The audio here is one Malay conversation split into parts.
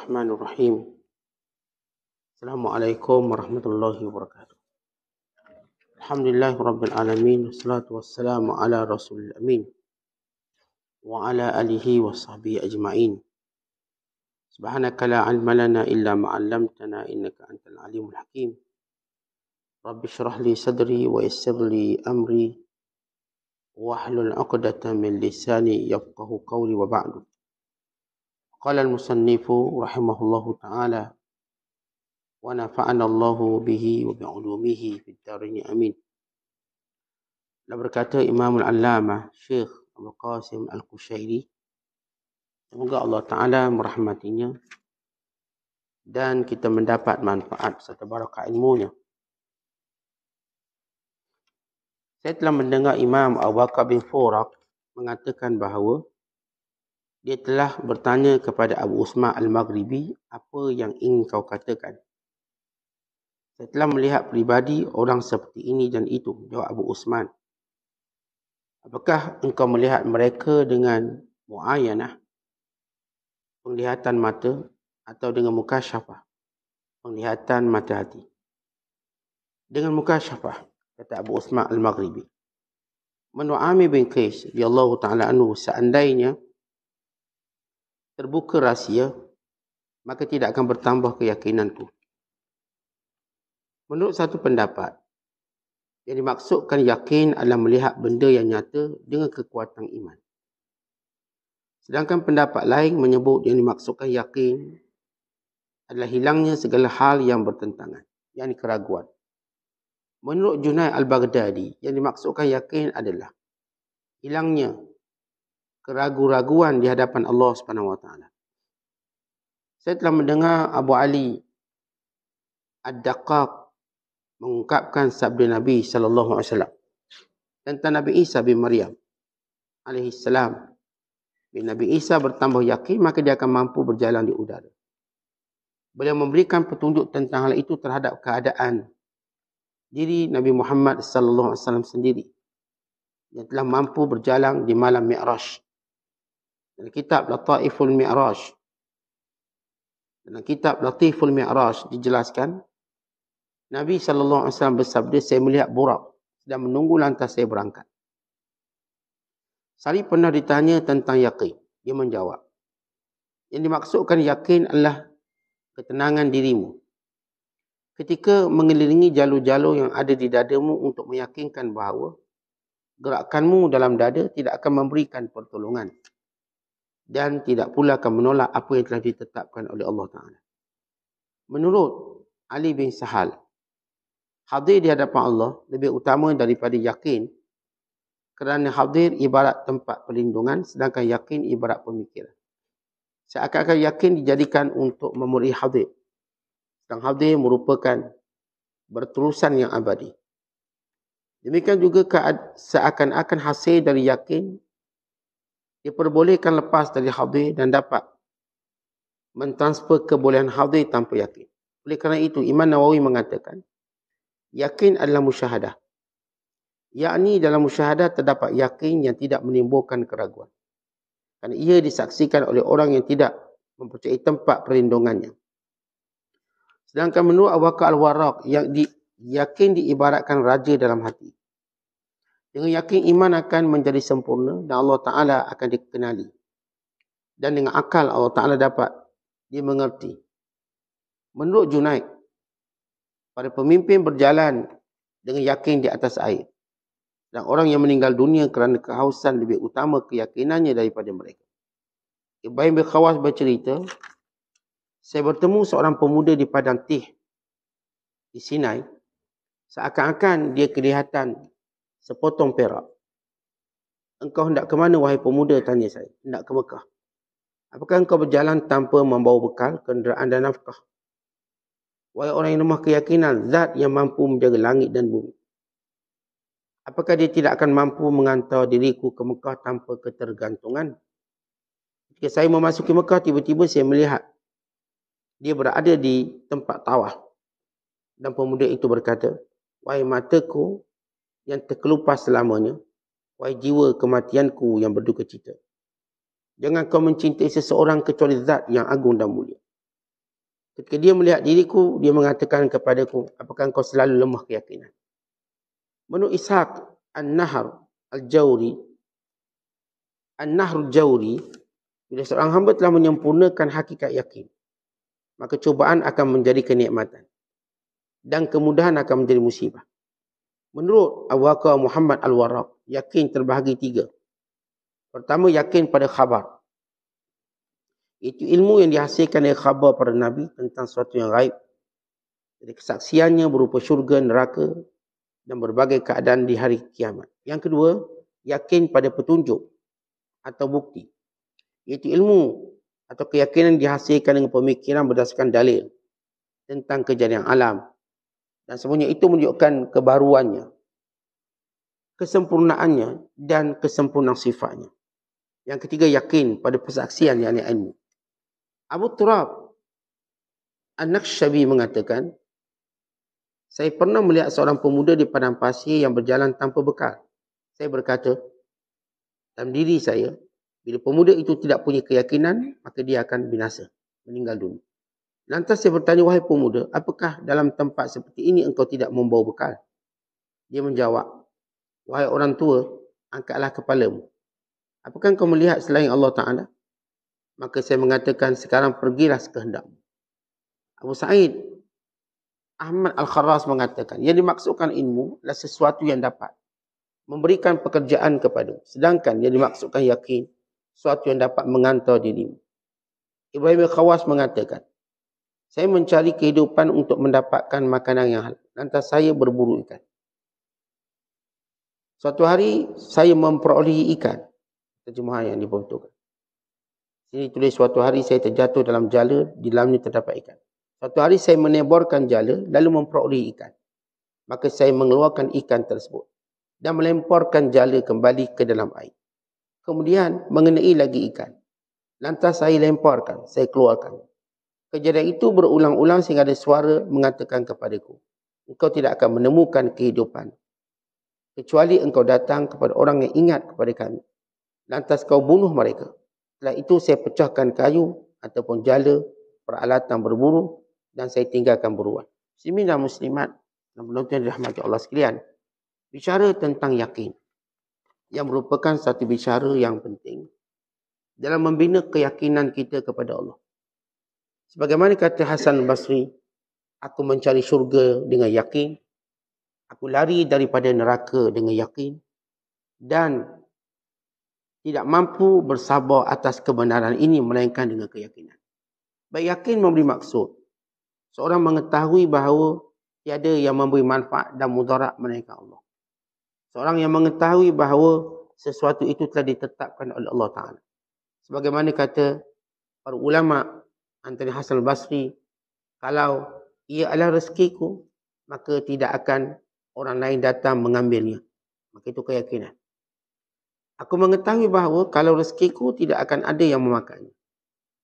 الرحمن الرحيم السلام عليكم ورحمة الله وبركاته الحمد لله رب العالمين والصلاة والسلام على رسول الأمين وعلى آله وصحبه أجمعين سبحانك لا علم لنا إلا ما علمتنا إنك أنت العليم الحكيم رب اشرح لي صدري ويسر لي أمري واحلل عقدة من لساني يفقه قولي وبعد قال المصنف رحمه الله تعالى ونفعنا الله به وبعلومه في الدارين Imam al امام العلامه شيخ qasim al القشيري semoga Allah taala merahmatinya dan kita mendapat manfaat serta barakah ilmunya saya telah mendengar imam Abu Bakar bin Furaq mengatakan bahawa dia telah bertanya kepada Abu Usman Al-Maghribi, apa yang ingin kau katakan? Saya telah melihat pribadi orang seperti ini dan itu, jawab Abu Usman. Apakah engkau melihat mereka dengan muayyanah, penglihatan mata atau dengan muka syafah, penglihatan mata hati? Dengan muka syafah, kata Abu Usman Al-Maghribi. Manu'ami Amir bin Qais, Allah ta'ala anhu, seandainya, terbuka rahsia, maka tidak akan bertambah keyakinanku. Menurut satu pendapat, yang dimaksudkan yakin adalah melihat benda yang nyata dengan kekuatan iman. Sedangkan pendapat lain menyebut yang dimaksudkan yakin adalah hilangnya segala hal yang bertentangan, yang keraguan. Menurut Junai Al-Baghdadi, yang dimaksudkan yakin adalah hilangnya keragu-raguan di hadapan Allah Subhanahu Wa Taala. Saya telah mendengar Abu Ali Ad-Daqaq mengungkapkan sabda Nabi sallallahu alaihi wasallam tentang Nabi Isa bin Maryam alaihi salam. Bila Nabi Isa bertambah yakin maka dia akan mampu berjalan di udara. Beliau memberikan petunjuk tentang hal itu terhadap keadaan diri Nabi Muhammad sallallahu alaihi wasallam sendiri yang telah mampu berjalan di malam Mi'raj dalam kitab Lataiful Mi'raj. Dalam kitab Latiful Mi'raj dijelaskan. Nabi SAW bersabda, saya melihat burak. sedang menunggu lantas saya berangkat. Salih pernah ditanya tentang yakin. Dia menjawab. Yang dimaksudkan yakin adalah ketenangan dirimu. Ketika mengelilingi jalur-jalur yang ada di dadamu untuk meyakinkan bahawa gerakanmu dalam dada tidak akan memberikan pertolongan dan tidak pula akan menolak apa yang telah ditetapkan oleh Allah Taala. Menurut Ali bin Sahal, hadir di hadapan Allah lebih utama daripada yakin kerana hadir ibarat tempat perlindungan sedangkan yakin ibarat pemikiran. Seakan-akan yakin dijadikan untuk memulih hadir. Sedang hadir merupakan berterusan yang abadi. Demikian juga seakan-akan hasil dari yakin ia perbolehkan lepas dari hadir dan dapat mentransfer kebolehan hadir tanpa yakin. Oleh kerana itu, Imam Nawawi mengatakan, yakin adalah musyahadah. Yakni dalam musyahadah terdapat yakin yang tidak menimbulkan keraguan. Kerana ia disaksikan oleh orang yang tidak mempercayai tempat perlindungannya. Sedangkan menurut Awaka al-Waraq, yang diyakin diibaratkan raja dalam hati. Dengan yakin iman akan menjadi sempurna dan Allah Ta'ala akan dikenali. Dan dengan akal Allah Ta'ala dapat dia mengerti. Menurut Junaid, para pemimpin berjalan dengan yakin di atas air. Dan orang yang meninggal dunia kerana kehausan lebih utama keyakinannya daripada mereka. Ibrahim bin Khawas bercerita, saya bertemu seorang pemuda di Padang Tih di Sinai. Seakan-akan dia kelihatan sepotong perak. Engkau hendak ke mana wahai pemuda tanya saya? Hendak ke Mekah. Apakah engkau berjalan tanpa membawa bekal, kenderaan dan nafkah? Wahai orang yang lemah keyakinan, zat yang mampu menjaga langit dan bumi. Apakah dia tidak akan mampu mengantar diriku ke Mekah tanpa ketergantungan? Ketika saya memasuki Mekah, tiba-tiba saya melihat dia berada di tempat tawah. Dan pemuda itu berkata, Wahai mataku, yang terkelupas selamanya. Wahai jiwa kematianku yang berduka cita. Jangan kau mencintai seseorang kecuali zat yang agung dan mulia. Ketika dia melihat diriku, dia mengatakan kepadaku, apakah kau selalu lemah keyakinan? Menurut Ishaq, An-Nahar Al-Jawri, An-Nahar Al-Jawri, bila seorang hamba telah menyempurnakan hakikat yakin, maka cubaan akan menjadi kenikmatan. Dan kemudahan akan menjadi musibah. Menurut Abu Bakar Muhammad Al-Warraq, yakin terbahagi tiga. Pertama, yakin pada khabar. Itu ilmu yang dihasilkan dari khabar pada Nabi tentang sesuatu yang gaib. Jadi kesaksiannya berupa syurga, neraka dan berbagai keadaan di hari kiamat. Yang kedua, yakin pada petunjuk atau bukti. Iaitu ilmu atau keyakinan dihasilkan dengan pemikiran berdasarkan dalil tentang kejadian alam, dan semuanya itu menunjukkan kebaruannya. Kesempurnaannya dan kesempurnaan sifatnya. Yang ketiga, yakin pada persaksian yang ini ilmu. Abu Turab, anak Syabi mengatakan, saya pernah melihat seorang pemuda di padang pasir yang berjalan tanpa bekal. Saya berkata, dalam diri saya, bila pemuda itu tidak punya keyakinan, maka dia akan binasa, meninggal dunia. Lantas saya bertanya, wahai pemuda, apakah dalam tempat seperti ini engkau tidak membawa bekal? Dia menjawab, wahai orang tua, angkatlah kepalamu. Apakah engkau melihat selain Allah Ta'ala? Maka saya mengatakan, sekarang pergilah sekehendakmu. Abu Sa'id, Ahmad Al-Kharras mengatakan, yang dimaksudkan ilmu adalah sesuatu yang dapat memberikan pekerjaan kepada. Sedangkan yang dimaksudkan yakin, sesuatu yang dapat mengantar dirimu. Ibrahim Al-Khawas mengatakan, saya mencari kehidupan untuk mendapatkan makanan yang halal. Lantas saya berburu ikan. Suatu hari saya memperoleh ikan. Terjemahan yang dibentukkan. Sini tulis suatu hari saya terjatuh dalam jala, di dalamnya terdapat ikan. Suatu hari saya meneborkan jala lalu memperoleh ikan. Maka saya mengeluarkan ikan tersebut dan melemporkan jala kembali ke dalam air. Kemudian mengenai lagi ikan. Lantas saya lemparkan, saya keluarkan. Kejadian itu berulang-ulang sehingga ada suara mengatakan kepadaku, engkau tidak akan menemukan kehidupan. Kecuali engkau datang kepada orang yang ingat kepada kami. Lantas kau bunuh mereka. Setelah itu saya pecahkan kayu ataupun jala peralatan berburu dan saya tinggalkan buruan. Muslimin muslimat dan penonton dirahmati Allah sekalian. Bicara tentang yakin yang merupakan satu bicara yang penting dalam membina keyakinan kita kepada Allah. Sebagaimana kata Hasan Basri, aku mencari syurga dengan yakin, aku lari daripada neraka dengan yakin, dan tidak mampu bersabar atas kebenaran ini melainkan dengan keyakinan. Baik yakin memberi maksud, seorang mengetahui bahawa tiada yang memberi manfaat dan mudarat melainkan Allah. Seorang yang mengetahui bahawa sesuatu itu telah ditetapkan oleh Allah Ta'ala. Sebagaimana kata para ulama' antara Hasan Basri, kalau ia adalah rezekiku, maka tidak akan orang lain datang mengambilnya. Maka itu keyakinan. Aku mengetahui bahawa kalau rezekiku tidak akan ada yang memakannya.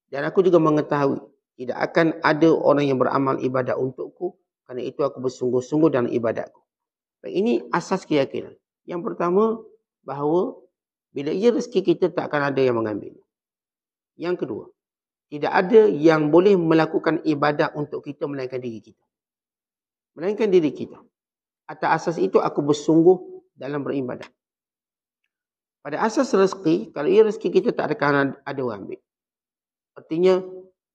Dan aku juga mengetahui tidak akan ada orang yang beramal ibadah untukku kerana itu aku bersungguh-sungguh dalam ibadahku. Baik, ini asas keyakinan. Yang pertama bahawa bila ia rezeki kita tak akan ada yang mengambilnya. Yang kedua, tidak ada yang boleh melakukan ibadah untuk kita melainkan diri kita. Melainkan diri kita. Atas asas itu aku bersungguh dalam beribadah. Pada asas rezeki, kalau ia rezeki kita tak ada kerana ada orang ambil. Artinya,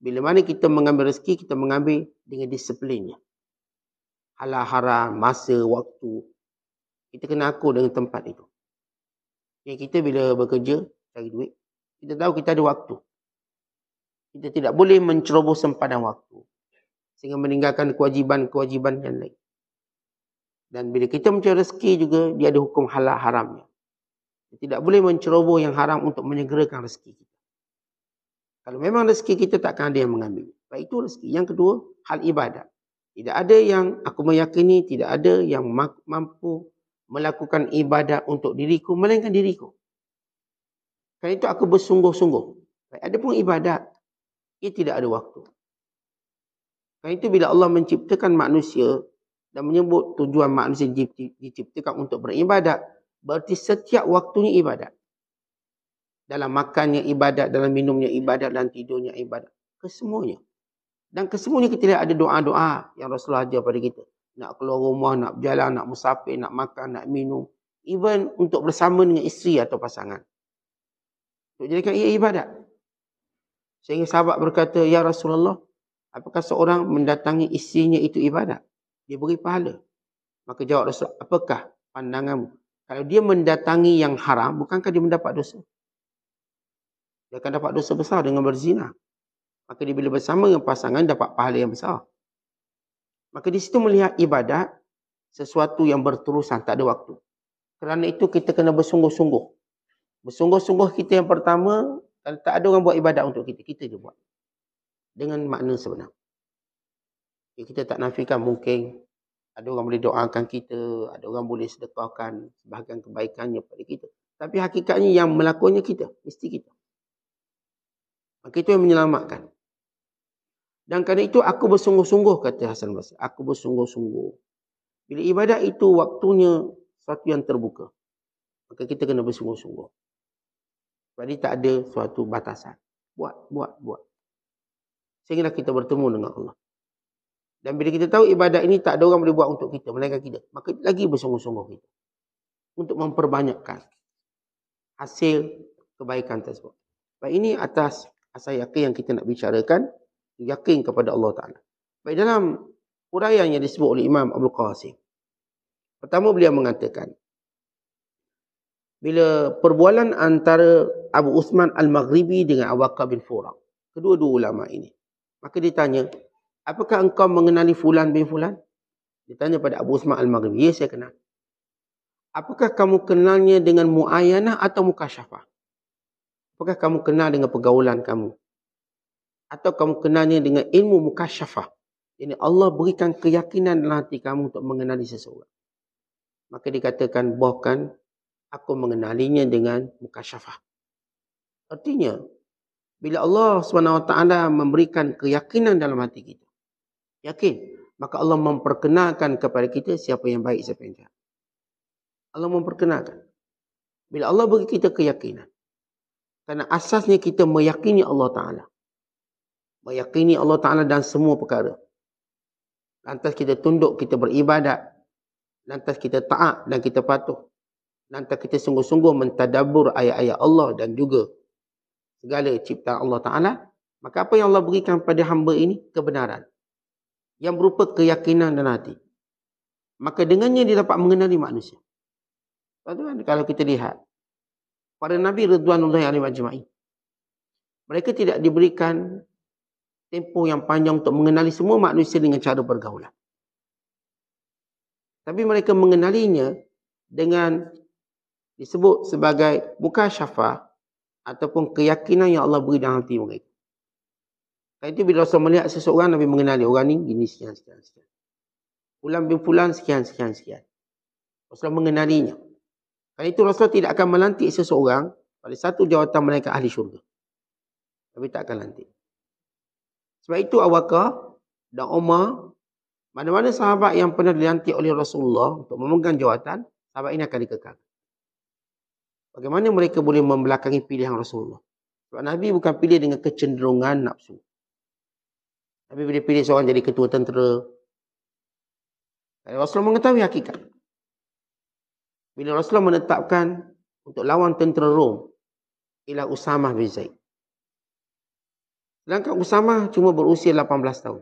bila mana kita mengambil rezeki, kita mengambil dengan disiplinnya. Halal haram, masa, waktu. Kita kena aku dengan tempat itu. kita bila bekerja, cari duit, kita tahu kita ada waktu kita tidak boleh menceroboh sempadan waktu sehingga meninggalkan kewajiban-kewajiban yang lain. Dan bila kita mencari rezeki juga, dia ada hukum halal haramnya. Kita tidak boleh menceroboh yang haram untuk menyegerakan rezeki kita. Kalau memang rezeki kita tak ada yang mengambil. Baik itu rezeki. Yang kedua, hal ibadat. Tidak ada yang aku meyakini, tidak ada yang mampu melakukan ibadat untuk diriku, melainkan diriku. Kali itu aku bersungguh-sungguh. Ada pun ibadat ia tidak ada waktu. Karena itu bila Allah menciptakan manusia dan menyebut tujuan manusia diciptakan untuk beribadat, berarti setiap waktunya ibadat. Dalam makannya ibadat, dalam minumnya ibadat, dalam tidurnya ibadat. Kesemuanya. Dan kesemuanya kita lihat ada doa-doa yang Rasulullah ajar pada kita. Nak keluar rumah, nak berjalan, nak musafir, nak makan, nak minum. Even untuk bersama dengan isteri atau pasangan. Untuk jadikan ia ibadat. Sehingga sahabat berkata, Ya Rasulullah, apakah seorang mendatangi isinya itu ibadat? Dia beri pahala. Maka jawab Rasul, apakah pandanganmu? Kalau dia mendatangi yang haram, bukankah dia mendapat dosa? Dia akan dapat dosa besar dengan berzina. Maka dia bila bersama dengan pasangan, dapat pahala yang besar. Maka di situ melihat ibadat, sesuatu yang berterusan, tak ada waktu. Kerana itu kita kena bersungguh-sungguh. Bersungguh-sungguh kita yang pertama, kalau tak ada orang buat ibadat untuk kita, kita je buat. Dengan makna sebenar. Kita tak nafikan mungkin ada orang boleh doakan kita, ada orang boleh sedekahkan sebahagian kebaikannya pada kita. Tapi hakikatnya yang melakukannya kita, mesti kita. Maka itu yang menyelamatkan. Dan kerana itu aku bersungguh-sungguh, kata Hasan Basri. Aku bersungguh-sungguh. Bila ibadat itu waktunya satu yang terbuka. Maka kita kena bersungguh-sungguh. Jadi tak ada suatu batasan. Buat, buat, buat. Sehingga kita bertemu dengan Allah. Dan bila kita tahu ibadat ini tak ada orang boleh buat untuk kita. Melainkan kita. Maka lagi bersungguh-sungguh kita. Untuk memperbanyakkan hasil kebaikan tersebut. Baik ini atas asal yakin yang kita nak bicarakan. Yakin kepada Allah Ta'ala. Baik dalam huraian yang disebut oleh Imam Abdul Qasim. Pertama beliau mengatakan bila perbualan antara Abu Uthman Al-Maghribi dengan Awaka bin Furang. Kedua-dua ulama ini. Maka dia tanya, apakah engkau mengenali Fulan bin Fulan? Dia tanya pada Abu Uthman Al-Maghribi, ya saya kenal. Apakah kamu kenalnya dengan Mu'ayanah atau Mukashafah? Apakah kamu kenal dengan pergaulan kamu? Atau kamu kenalnya dengan ilmu Mukashafah? Ini Allah berikan keyakinan dalam hati kamu untuk mengenali seseorang. Maka dikatakan bahkan aku mengenalinya dengan mukasyafah. Artinya, bila Allah SWT memberikan keyakinan dalam hati kita, yakin, maka Allah memperkenalkan kepada kita siapa yang baik, siapa yang jahat. Allah memperkenalkan. Bila Allah bagi kita keyakinan, kerana asasnya kita meyakini Allah Ta'ala. Meyakini Allah Ta'ala dan semua perkara. Lantas kita tunduk, kita beribadat. Lantas kita taat dan kita patuh nanti kita sungguh-sungguh mentadabur ayat-ayat Allah dan juga segala ciptaan Allah Ta'ala, maka apa yang Allah berikan kepada hamba ini? Kebenaran. Yang berupa keyakinan dan hati. Maka dengannya dia dapat mengenali manusia. Tuan-tuan, kalau kita lihat, para Nabi Ridwanullahi Alim Ajma'i, mereka tidak diberikan tempoh yang panjang untuk mengenali semua manusia dengan cara pergaulan. Tapi mereka mengenalinya dengan disebut sebagai bukan syafa ataupun keyakinan yang Allah beri dalam hati mereka. Kali itu bila Rasul melihat seseorang, Nabi mengenali orang ini, gini sekian, sekian, sekian. Pulang bin pulang, sekian, sekian, sekian. Rasul mengenalinya. Kali itu Rasul tidak akan melantik seseorang pada satu jawatan mereka ahli syurga. Tapi tak akan lantik. Sebab itu Awaka dan Umar, mana-mana sahabat yang pernah dilantik oleh Rasulullah untuk memegang jawatan, sahabat ini akan dikekalkan. Bagaimana mereka boleh membelakangi pilihan Rasulullah? Sebab Nabi bukan pilih dengan kecenderungan nafsu. Nabi bila pilih seorang jadi ketua tentera. Dan Rasulullah mengetahui hakikat. Bila Rasulullah menetapkan untuk lawan tentera Rom ialah Usama bin Zaid. Sedangkan Usama cuma berusia 18 tahun.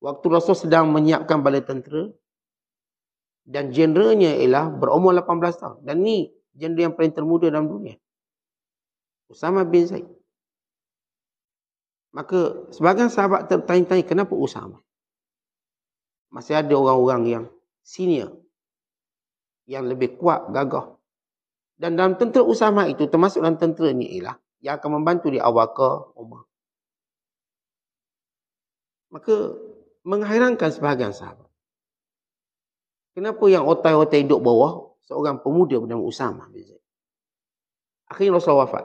Waktu Rasul sedang menyiapkan bala tentera, dan genrenya ialah berumur 18 tahun. Dan ni genre yang paling termuda dalam dunia. Usama bin Zaid. Maka sebagian sahabat tertanya-tanya kenapa Usama? Masih ada orang-orang yang senior. Yang lebih kuat, gagah. Dan dalam tentera Usama itu termasuk dalam tentera ni ialah yang akan membantu di awal ke Umar. Maka mengherankan sebahagian sahabat. Kenapa yang otai-otai duduk bawah seorang pemuda bernama Usama Akhirnya Rasulullah wafat.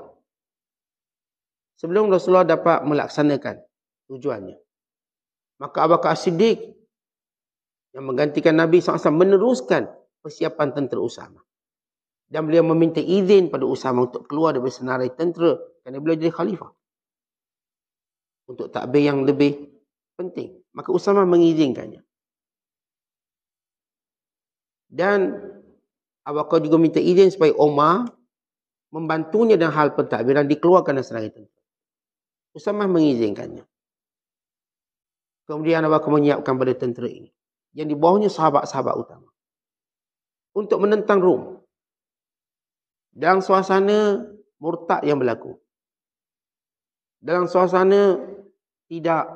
Sebelum Rasulullah dapat melaksanakan tujuannya. Maka Abu Bakar Siddiq yang menggantikan Nabi SAW meneruskan persiapan tentera Usama. Dan beliau meminta izin pada Usama untuk keluar dari senarai tentera kerana beliau jadi khalifah. Untuk takbir yang lebih penting. Maka Usama mengizinkannya. Dan Abakar juga minta izin supaya Omar membantunya dalam hal pentadbiran dikeluarkan dari serangan tentera. Usamah mengizinkannya. Kemudian Abakar menyiapkan pada tentera ini. Yang di bawahnya sahabat-sahabat utama. Untuk menentang Rom. Dalam suasana murtad yang berlaku. Dalam suasana tidak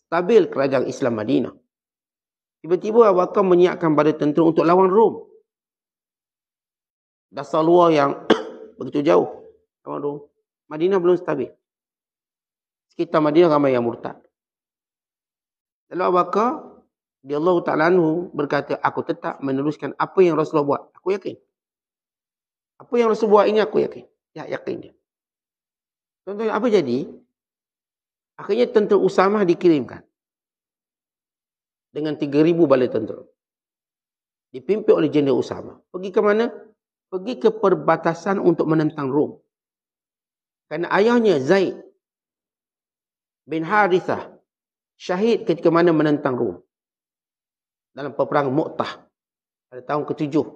stabil kerajaan Islam Madinah. Tiba-tiba Abu Bakar menyiapkan pada tentera untuk lawan Rom. Dasar luar yang begitu jauh. Lawan Rom. Madinah belum stabil. Sekitar Madinah ramai yang murtad. Lalu Abu Bakar, di Allah Ta'ala Anhu berkata, aku tetap meneruskan apa yang Rasulullah buat. Aku yakin. Apa yang Rasulullah buat ini aku yakin. Ya, yakin dia. Tentu apa jadi? Akhirnya tentu Usamah dikirimkan dengan 3,000 balai tentera. Dipimpin oleh Jenderal Usama. Pergi ke mana? Pergi ke perbatasan untuk menentang Rom. Kerana ayahnya Zaid bin Harithah syahid ketika mana menentang Rom. Dalam peperangan Mu'tah pada tahun ketujuh.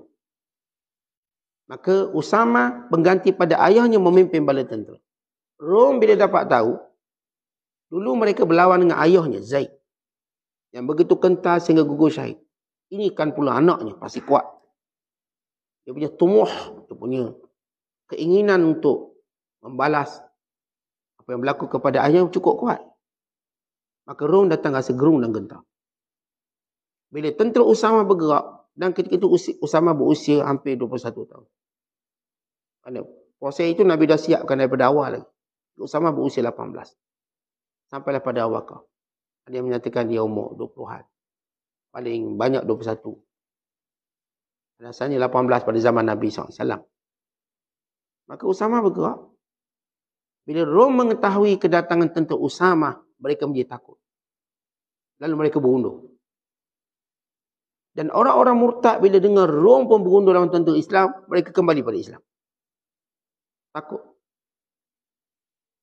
Maka Usama pengganti pada ayahnya memimpin balai tentera. Rom bila dapat tahu, dulu mereka berlawan dengan ayahnya Zaid yang begitu kental sehingga gugur syahid. Ini kan pula anaknya pasti kuat. Dia punya tumuh, dia punya keinginan untuk membalas apa yang berlaku kepada ayah cukup kuat. Maka Rom datang rasa gerung dan gentar. Bila tentera Usama bergerak dan ketika itu Usama berusia hampir 21 tahun. Karena proses itu Nabi dah siapkan daripada awal lagi. Usama berusia 18. Sampailah pada awal kau. Dia menyatakan dia umur 20-an. Paling banyak 21. Alasannya 18 pada zaman Nabi SAW. Maka Usama bergerak. Bila Rom mengetahui kedatangan tentu Usama, mereka menjadi takut. Lalu mereka berundur. Dan orang-orang murtad bila dengar Rom pun berundur dalam tentu Islam, mereka kembali pada Islam. Takut.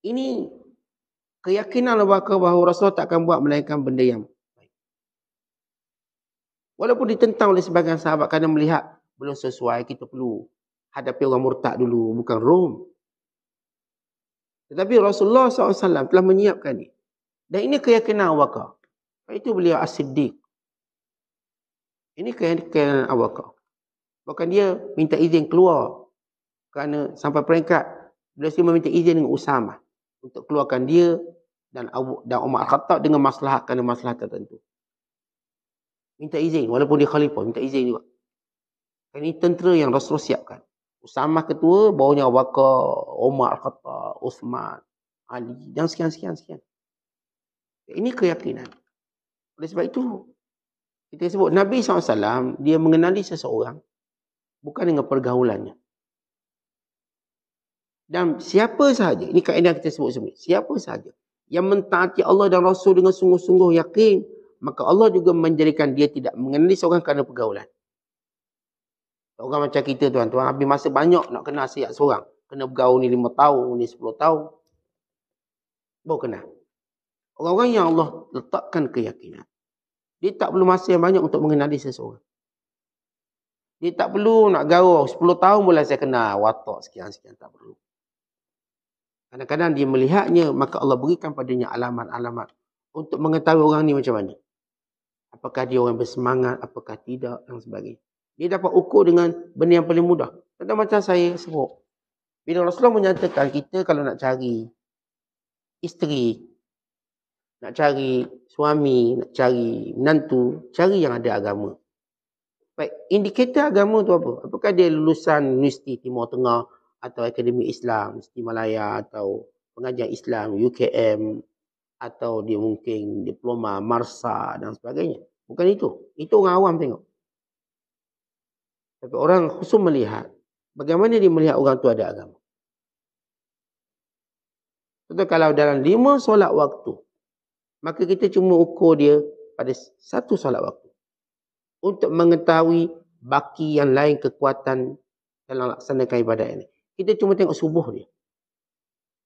Ini keyakinan bahawa, bahawa Rasul tak akan buat melainkan benda yang baik. Walaupun ditentang oleh sebagian sahabat kerana melihat belum sesuai, kita perlu hadapi orang murtad dulu, bukan Rom. Tetapi Rasulullah SAW telah menyiapkan ini. Dan ini keyakinan awak. Itu beliau as-siddiq. Ini keyakinan awak. Bahkan dia minta izin keluar. Kerana sampai peringkat, beliau sendiri meminta izin dengan Usama. Untuk keluarkan dia dan Abu dan Umar Al-Khattab dengan maslahat kerana maslahat tertentu. Minta izin walaupun dia khalifah minta izin juga. Kan ini tentera yang Rasulullah siapkan. Usama ketua, bawahnya Abu Bakar, Umar Al-Khattab, Uthman, Ali dan sekian-sekian sekian. Ini keyakinan. Oleh sebab itu kita sebut Nabi SAW dia mengenali seseorang bukan dengan pergaulannya. Dan siapa sahaja, ini kaedah kita sebut sebut, siapa sahaja yang mentaati Allah dan Rasul dengan sungguh-sungguh yakin, maka Allah juga menjadikan dia tidak mengenali seorang kerana pergaulan. Orang macam kita tuan-tuan, habis masa banyak nak kenal siap seorang. Kena bergaul ni lima tahun, ni sepuluh tahun. Baru kena. Orang-orang yang Allah letakkan keyakinan. Dia tak perlu masa yang banyak untuk mengenali seseorang. Dia tak perlu nak gaul. Sepuluh tahun boleh saya kenal watak sekian-sekian. Tak perlu. Kadang-kadang dia melihatnya, maka Allah berikan padanya alamat-alamat untuk mengetahui orang ni macam mana. Apakah dia orang bersemangat, apakah tidak, dan sebagainya. Dia dapat ukur dengan benda yang paling mudah. Contoh macam saya sebut. Bila Rasulullah menyatakan kita kalau nak cari isteri, nak cari suami, nak cari menantu, cari yang ada agama. Baik, indikator agama tu apa? Apakah dia lulusan universiti Timur Tengah, atau Akademi Islam Mesti Malaya atau pengajian Islam UKM atau dia mungkin diploma Marsa dan sebagainya. Bukan itu. Itu orang awam tengok. Tapi orang khusus melihat bagaimana dia melihat orang tu ada agama. Contoh kalau dalam lima solat waktu, maka kita cuma ukur dia pada satu solat waktu. Untuk mengetahui baki yang lain kekuatan dalam laksanakan ibadah ini. Kita cuma tengok subuh ni,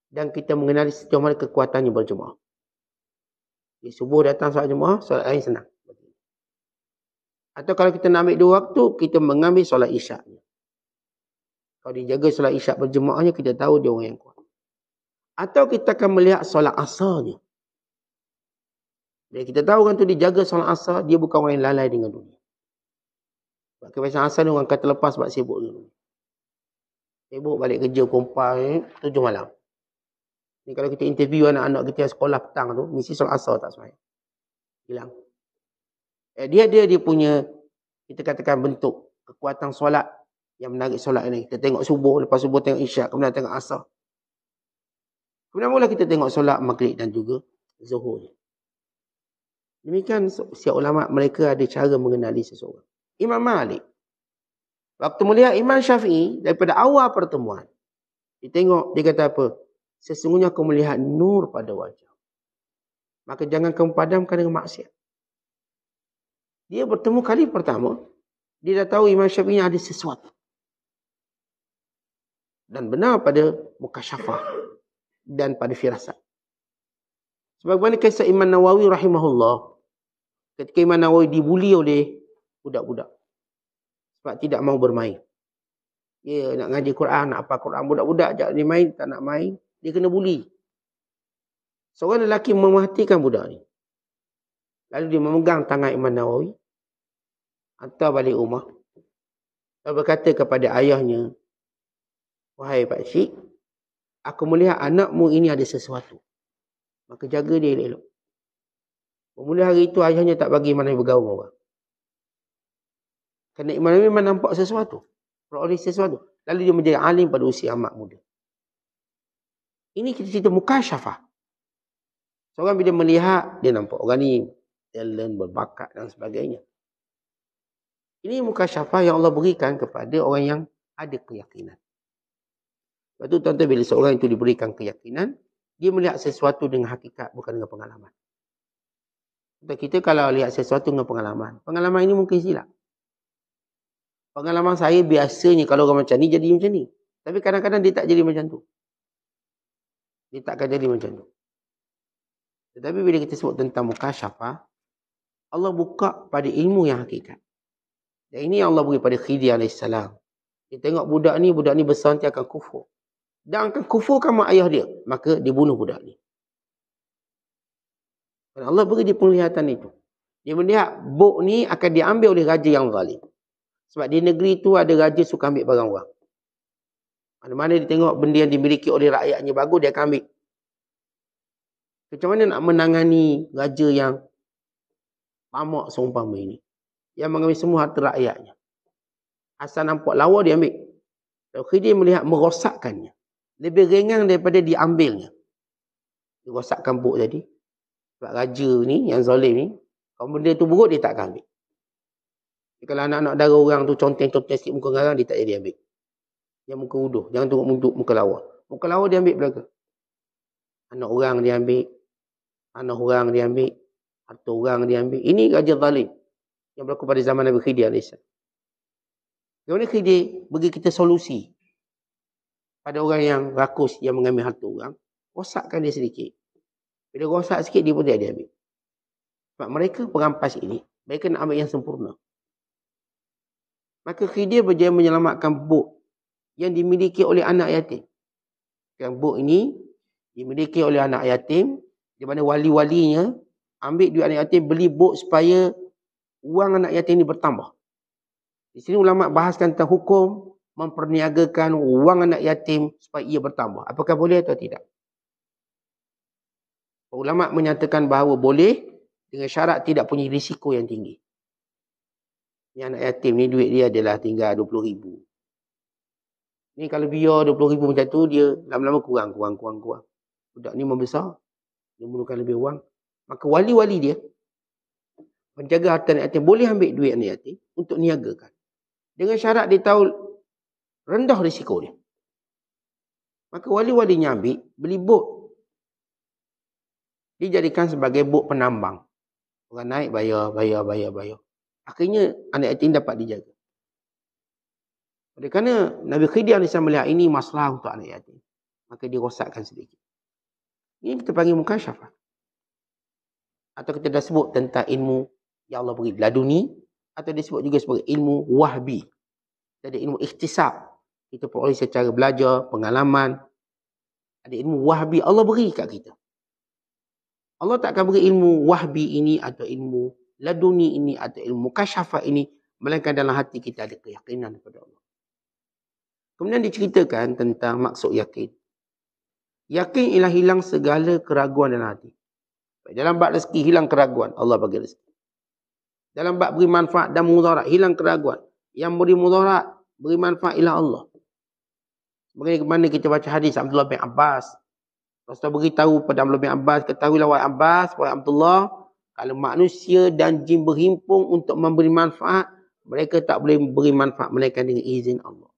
Dan kita mengenali sejauh mana kekuatannya berjemaah. Di subuh datang solat jemaah, solat lain senang. Atau kalau kita nak ambil dua waktu, kita mengambil solat isyak. Kalau dijaga solat isyak berjemaahnya, kita tahu dia orang yang kuat. Atau kita akan melihat solat asalnya. Bila kita tahu kan tu dijaga solat asal, dia bukan orang yang lalai dengan dunia. Sebab kebiasaan asal ni orang kata lepas sebab sibuk dengan Sibuk balik kerja kompar tujuh malam. Ni kalau kita interview anak-anak kita yang sekolah petang tu, misi solat asal tak semai. Hilang. Eh, dia dia dia punya kita katakan bentuk kekuatan solat yang menarik solat ni. Kita tengok subuh, lepas subuh tengok isyak, kemudian tengok asal. Kemudian mula kita tengok solat maghrib dan juga zuhur. Ni. Demikian setiap ulama mereka ada cara mengenali seseorang. Imam Malik Waktu mulia Imam Syafi'i daripada awal pertemuan. Dia tengok, dia kata apa? Sesungguhnya aku melihat nur pada wajah. Maka jangan kamu padamkan dengan maksiat. Dia bertemu kali pertama. Dia dah tahu Imam Syafi'i ada sesuatu. Dan benar pada muka syafah. Dan pada firasat. Sebagaimana kisah Imam Nawawi rahimahullah. Ketika Imam Nawawi dibuli oleh budak-budak sebab tidak mahu bermain. Dia nak ngaji Quran, nak apa Quran. Budak-budak ajak dia main, tak nak main. Dia kena bully. Seorang lelaki mematikan budak ni. Lalu dia memegang tangan iman Nawawi. Atau balik rumah. lalu berkata kepada ayahnya. Wahai pak Pakcik. Aku melihat anakmu ini ada sesuatu. Maka jaga dia elok-elok. Bermula hari itu ayahnya tak bagi mana bergaul orang. Kerana Imam Nawawi memang nampak sesuatu. Peroleh sesuatu. Lalu dia menjadi alim pada usia amat muda. Ini kita cerita mukasyafah. Seorang bila melihat, dia nampak orang ni talent, berbakat dan sebagainya. Ini muka mukasyafah yang Allah berikan kepada orang yang ada keyakinan. Lepas tu tuan-tuan bila seorang itu diberikan keyakinan, dia melihat sesuatu dengan hakikat bukan dengan pengalaman. Kita kalau lihat sesuatu dengan pengalaman, pengalaman ini mungkin silap. Pengalaman saya biasanya kalau orang macam ni jadi macam ni. Tapi kadang-kadang dia tak jadi macam tu. Dia takkan jadi macam tu. Tetapi bila kita sebut tentang muka syafa, Allah buka pada ilmu yang hakikat. Dan ini Allah beri pada Khidir AS. Dia tengok budak ni, budak ni besar nanti akan kufur. Dan akan kufurkan mak ayah dia. Maka dia bunuh budak ni. Dan Allah beri dia penglihatan itu. Dia melihat buk ni akan diambil oleh raja yang zalim. Sebab di negeri tu ada raja suka ambil barang orang. Mana-mana dia tengok benda yang dimiliki oleh rakyatnya bagus, dia akan ambil. Macam mana nak menangani raja yang pamak seumpama ini? Yang mengambil semua harta rakyatnya. Asal nampak lawa dia ambil. Dan dia melihat merosakkannya. Lebih ringan daripada diambilnya. Dia rosak kampuk tadi. Sebab raja ni, yang zalim ni, kalau benda tu buruk, dia tak akan ambil. Kalau anak-anak dara orang tu conteng-conteng sikit muka garang, dia tak jadi ambil. dia muka uduh. Jangan tengok muduk muka lawa. Muka lawa dia ambil belaka. Anak orang dia ambil. Anak orang dia ambil. Harta orang dia ambil. Ini raja zalim. Yang berlaku pada zaman Nabi Khidir AS. Bagaimana Khidir bagi kita solusi? Pada orang yang rakus yang mengambil harta orang. Rosakkan dia sedikit. Bila rosak sikit, dia pun dia ambil. Sebab mereka perampas ini. Mereka nak ambil yang sempurna. Maka Khidir berjaya menyelamatkan buk yang dimiliki oleh anak yatim. Yang buk ini dimiliki oleh anak yatim di mana wali-walinya ambil duit anak yatim beli buk supaya wang anak yatim ini bertambah. Di sini ulama bahaskan tentang hukum memperniagakan wang anak yatim supaya ia bertambah. Apakah boleh atau tidak? Ulama menyatakan bahawa boleh dengan syarat tidak punya risiko yang tinggi. Ni anak yatim ni duit dia adalah tinggal rm ribu. Ni kalau biar RM20,000 macam tu, dia lama-lama kurang, kurang, kurang, kurang. Budak ni membesar. Dia memerlukan lebih wang. Maka wali-wali dia, penjaga harta anak yatim, boleh ambil duit anak yatim untuk niagakan. Dengan syarat dia tahu rendah risiko dia. Maka wali-walinya ambil, beli bot. Dijadikan sebagai bot penambang. Orang naik, bayar, bayar, bayar, bayar. Akhirnya anak yatim dapat dijaga. Oleh kerana Nabi Khidir Nisan melihat ini masalah untuk anak yatim. Maka dirosakkan sedikit. Ini kita panggil mukasyafah. Atau kita dah sebut tentang ilmu yang Allah beri laduni. Atau disebut juga sebagai ilmu wahbi. Jadi ilmu ikhtisab. Kita peroleh secara belajar, pengalaman. Ada ilmu wahbi Allah beri kat kita. Allah tak akan beri ilmu wahbi ini atau ilmu laduni ini atau ilmu kasyafah ini melainkan dalam hati kita ada keyakinan kepada Allah. Kemudian diceritakan tentang maksud yakin. Yakin ialah hilang segala keraguan dalam hati. Dalam bab rezeki hilang keraguan, Allah bagi rezeki. Dalam bab beri manfaat dan mudarat hilang keraguan. Yang beri mudarat beri manfaat ialah Allah. Bagaimana kita baca hadis Abdullah bin Abbas. Rasulullah beritahu pada Abdullah bin Abbas. Ketahuilah wahai Abbas, wahai Abdullah. Kalau manusia dan jin berhimpung untuk memberi manfaat, mereka tak boleh beri manfaat mereka dengan izin Allah.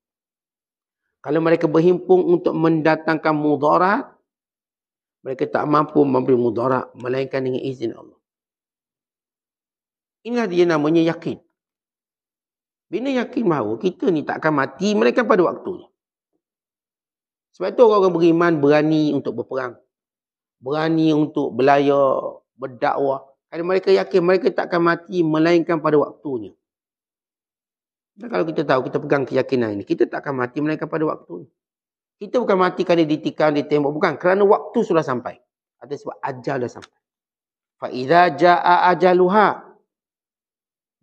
Kalau mereka berhimpung untuk mendatangkan mudarat, mereka tak mampu memberi mudarat melainkan dengan izin Allah. Inilah dia namanya yakin. Bila yakin bahawa kita ni akan mati mereka pada waktunya. Sebab tu orang-orang beriman berani untuk berperang. Berani untuk belayar, berdakwah. Kerana mereka yakin mereka tak akan mati melainkan pada waktunya. Dan kalau kita tahu, kita pegang keyakinan ini. Kita tak akan mati melainkan pada waktunya. Kita bukan mati kerana ditikam, ditembak. Bukan. Kerana waktu sudah sampai. Atau sebab ajal dah sampai. Fa'idha ja'a ajaluha.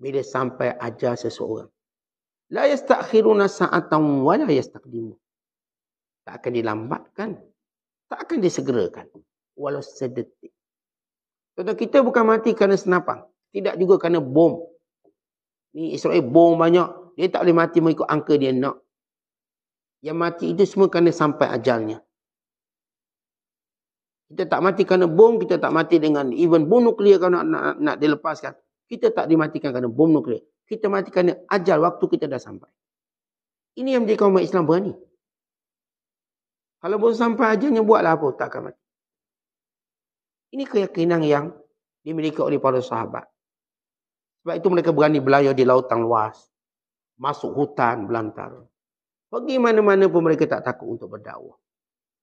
Bila sampai ajal seseorang. La yastakhiruna sa'atan wa la yastakdimu. Tak akan dilambatkan. Tak akan disegerakan. Walau sedetik. Tuan-tuan, kita bukan mati kerana senapang. Tidak juga kerana bom. Ni Israel bom banyak. Dia tak boleh mati mengikut angka dia nak. Yang mati itu semua kerana sampai ajalnya. Kita tak mati kerana bom. Kita tak mati dengan even bom nuklear kalau nak, nak, nak dilepaskan. Kita tak dimatikan kerana bom nuklear. Kita mati kerana ajal waktu kita dah sampai. Ini yang menjadi kaum Islam berani. Kalau pun sampai ajalnya buatlah apa. Takkan mati. Ini keyakinan yang dimiliki oleh para sahabat. Sebab itu mereka berani belayar di lautan luas. Masuk hutan, belantara. Pergi mana-mana pun mereka tak takut untuk berdakwah.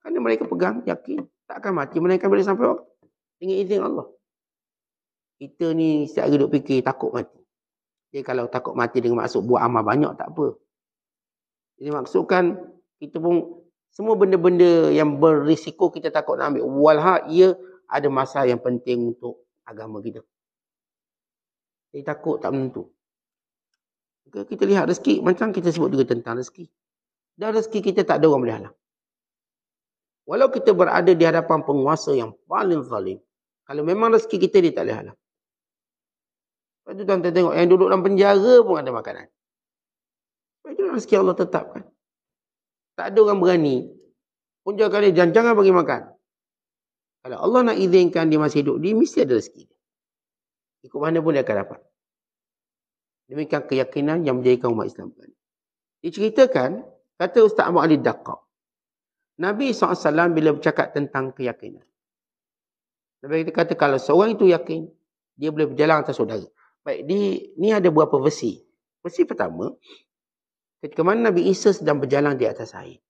Kerana mereka pegang, yakin. Tak akan mati, mereka boleh sampai waktu. Tinggi izin Allah. Kita ni setiap hari duduk fikir, takut mati. Jadi kalau takut mati dengan maksud buat amal banyak, tak apa. Jadi maksudkan, kita pun semua benda-benda yang berisiko kita takut nak ambil. Walha, ia ada masa yang penting untuk agama kita. Kita takut tak menentu. Okay, kita lihat rezeki. Macam kita sebut juga tentang rezeki. Dan rezeki kita tak ada orang boleh halang. Walau kita berada di hadapan penguasa yang paling zalim. Kalau memang rezeki kita dia tak boleh halang. Lepas tu tuan-tuan tengok yang duduk dalam penjara pun ada makanan. Lepas tu rezeki Allah tetapkan. Tak ada orang berani. Penjara kali jangan, jangan bagi makan. Kalau Allah nak izinkan dia masih hidup, dia mesti ada rezeki. Ikut mana pun dia akan dapat. Demikian keyakinan yang menjadikan umat Islam. Dia ceritakan, kata Ustaz Abu Ali Daqab. Nabi SAW bila bercakap tentang keyakinan. Nabi kita kata kalau seorang itu yakin, dia boleh berjalan atas saudara. Baik, di ni ada beberapa versi. Versi pertama, ketika mana Nabi Isa sedang berjalan di atas air.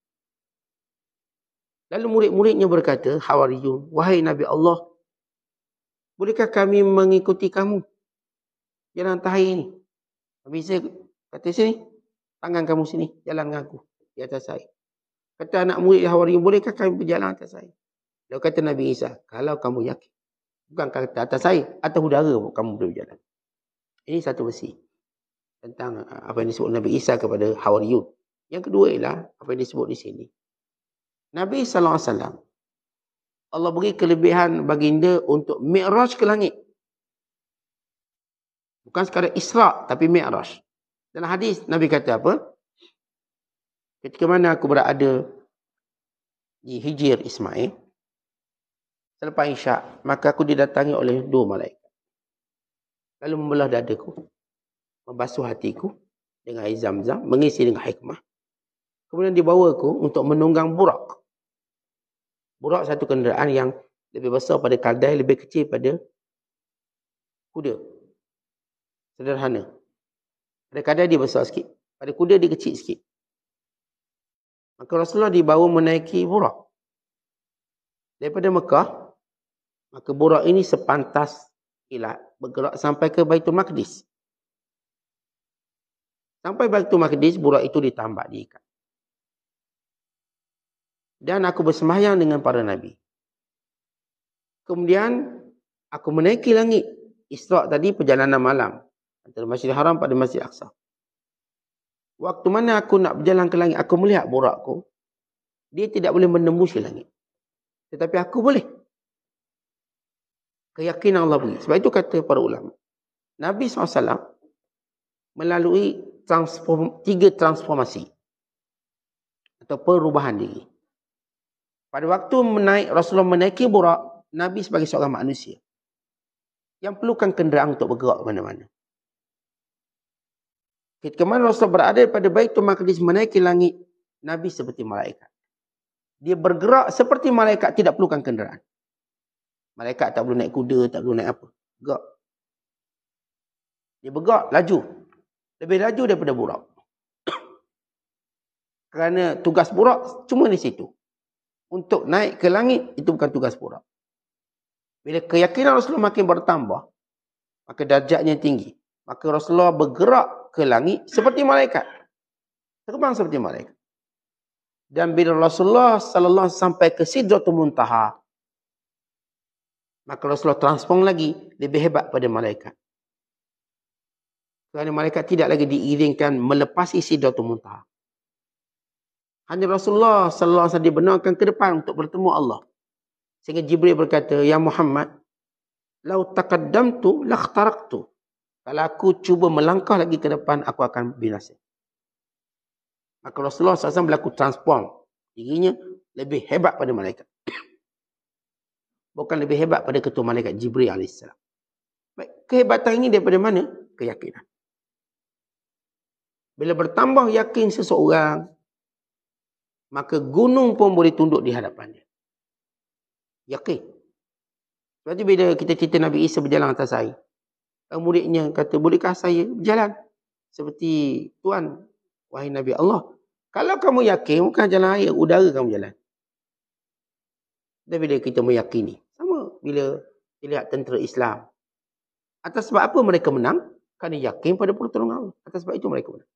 Lalu murid-muridnya berkata, Hawariyun, wahai Nabi Allah, bolehkah kami mengikuti kamu? Jalan tahir ini. Nabi saya kata sini, tangan kamu sini, jalan dengan aku di atas saya. Kata anak murid Hawariyun, bolehkah kami berjalan atas saya? Lalu kata Nabi Isa, kalau kamu yakin, bukan kata atas saya, atas udara pun kamu boleh berjalan. Ini satu besi tentang uh, apa yang disebut Nabi Isa kepada Hawariyun. Yang kedua ialah apa yang disebut di sini. Nabi SAW, Allah beri kelebihan baginda untuk mi'raj ke langit. Bukan sekadar isra' tapi mi'raj. Dalam hadis, Nabi kata apa? Ketika mana aku berada di Hijir Ismail, selepas isyak, maka aku didatangi oleh dua malaikat. Lalu membelah dadaku, membasuh hatiku dengan air zam-zam, mengisi dengan hikmah. Kemudian dibawa aku untuk menunggang burak. Burak satu kenderaan yang lebih besar pada kardai, lebih kecil pada kuda. Sederhana. Pada kardai dia besar sikit. Pada kuda dia kecil sikit. Maka Rasulullah dibawa menaiki burak. Daripada Mekah, maka burak ini sepantas ilah bergerak sampai ke Baitul Maqdis. Sampai Baitul Maqdis, burak itu ditambak diikat dan aku bersembahyang dengan para nabi. Kemudian aku menaiki langit. Israq tadi perjalanan malam antara Masjid Haram pada Masjid Aqsa. Waktu mana aku nak berjalan ke langit, aku melihat burakku. Dia tidak boleh menembusi langit. Tetapi aku boleh. Keyakinan Allah beri. Sebab itu kata para ulama. Nabi SAW melalui transform, tiga transformasi. Atau perubahan diri. Pada waktu menaik Rasulullah menaiki Burak, Nabi sebagai seorang manusia yang perlukan kenderaan untuk bergerak ke mana-mana. Ketika mana Rasulullah berada pada Baitul Maqdis menaiki langit, Nabi seperti malaikat. Dia bergerak seperti malaikat tidak perlukan kenderaan. Malaikat tak perlu naik kuda, tak perlu naik apa. Bergerak. Dia bergerak laju. Lebih laju daripada Burak. Kerana tugas Burak cuma di situ untuk naik ke langit itu bukan tugas pura. Bila keyakinan Rasulullah makin bertambah, maka darjatnya tinggi. Maka Rasulullah bergerak ke langit seperti malaikat. Terbang seperti malaikat. Dan bila Rasulullah sallallahu sampai ke Sidratul Muntaha, maka Rasulullah transform lagi lebih hebat pada malaikat. Kerana malaikat tidak lagi diiringkan melepasi Sidratul Muntaha. Hanya Rasulullah sallallahu alaihi wasallam dibenarkan ke depan untuk bertemu Allah. Sehingga Jibril berkata, "Ya Muhammad, lau taqaddamtu lakhtaraqtu." Kalau aku cuba melangkah lagi ke depan, aku akan binasa. Maka Rasulullah Sallallahu SAW berlaku transform. Dirinya lebih hebat pada malaikat. Bukan lebih hebat pada ketua malaikat Jibril AS. Baik, kehebatan ini daripada mana? Keyakinan. Bila bertambah yakin seseorang, maka gunung pun boleh tunduk di hadapannya. Yakin. Sebab tu bila kita cerita Nabi Isa berjalan atas air. Muridnya kata, bolehkah saya berjalan? Seperti Tuhan, wahai Nabi Allah. Kalau kamu yakin, bukan jalan air, udara kamu jalan. Dan bila kita meyakini. Sama bila kita lihat tentera Islam. Atas sebab apa mereka menang? Kerana yakin pada pertolongan Allah. Atas sebab itu mereka menang.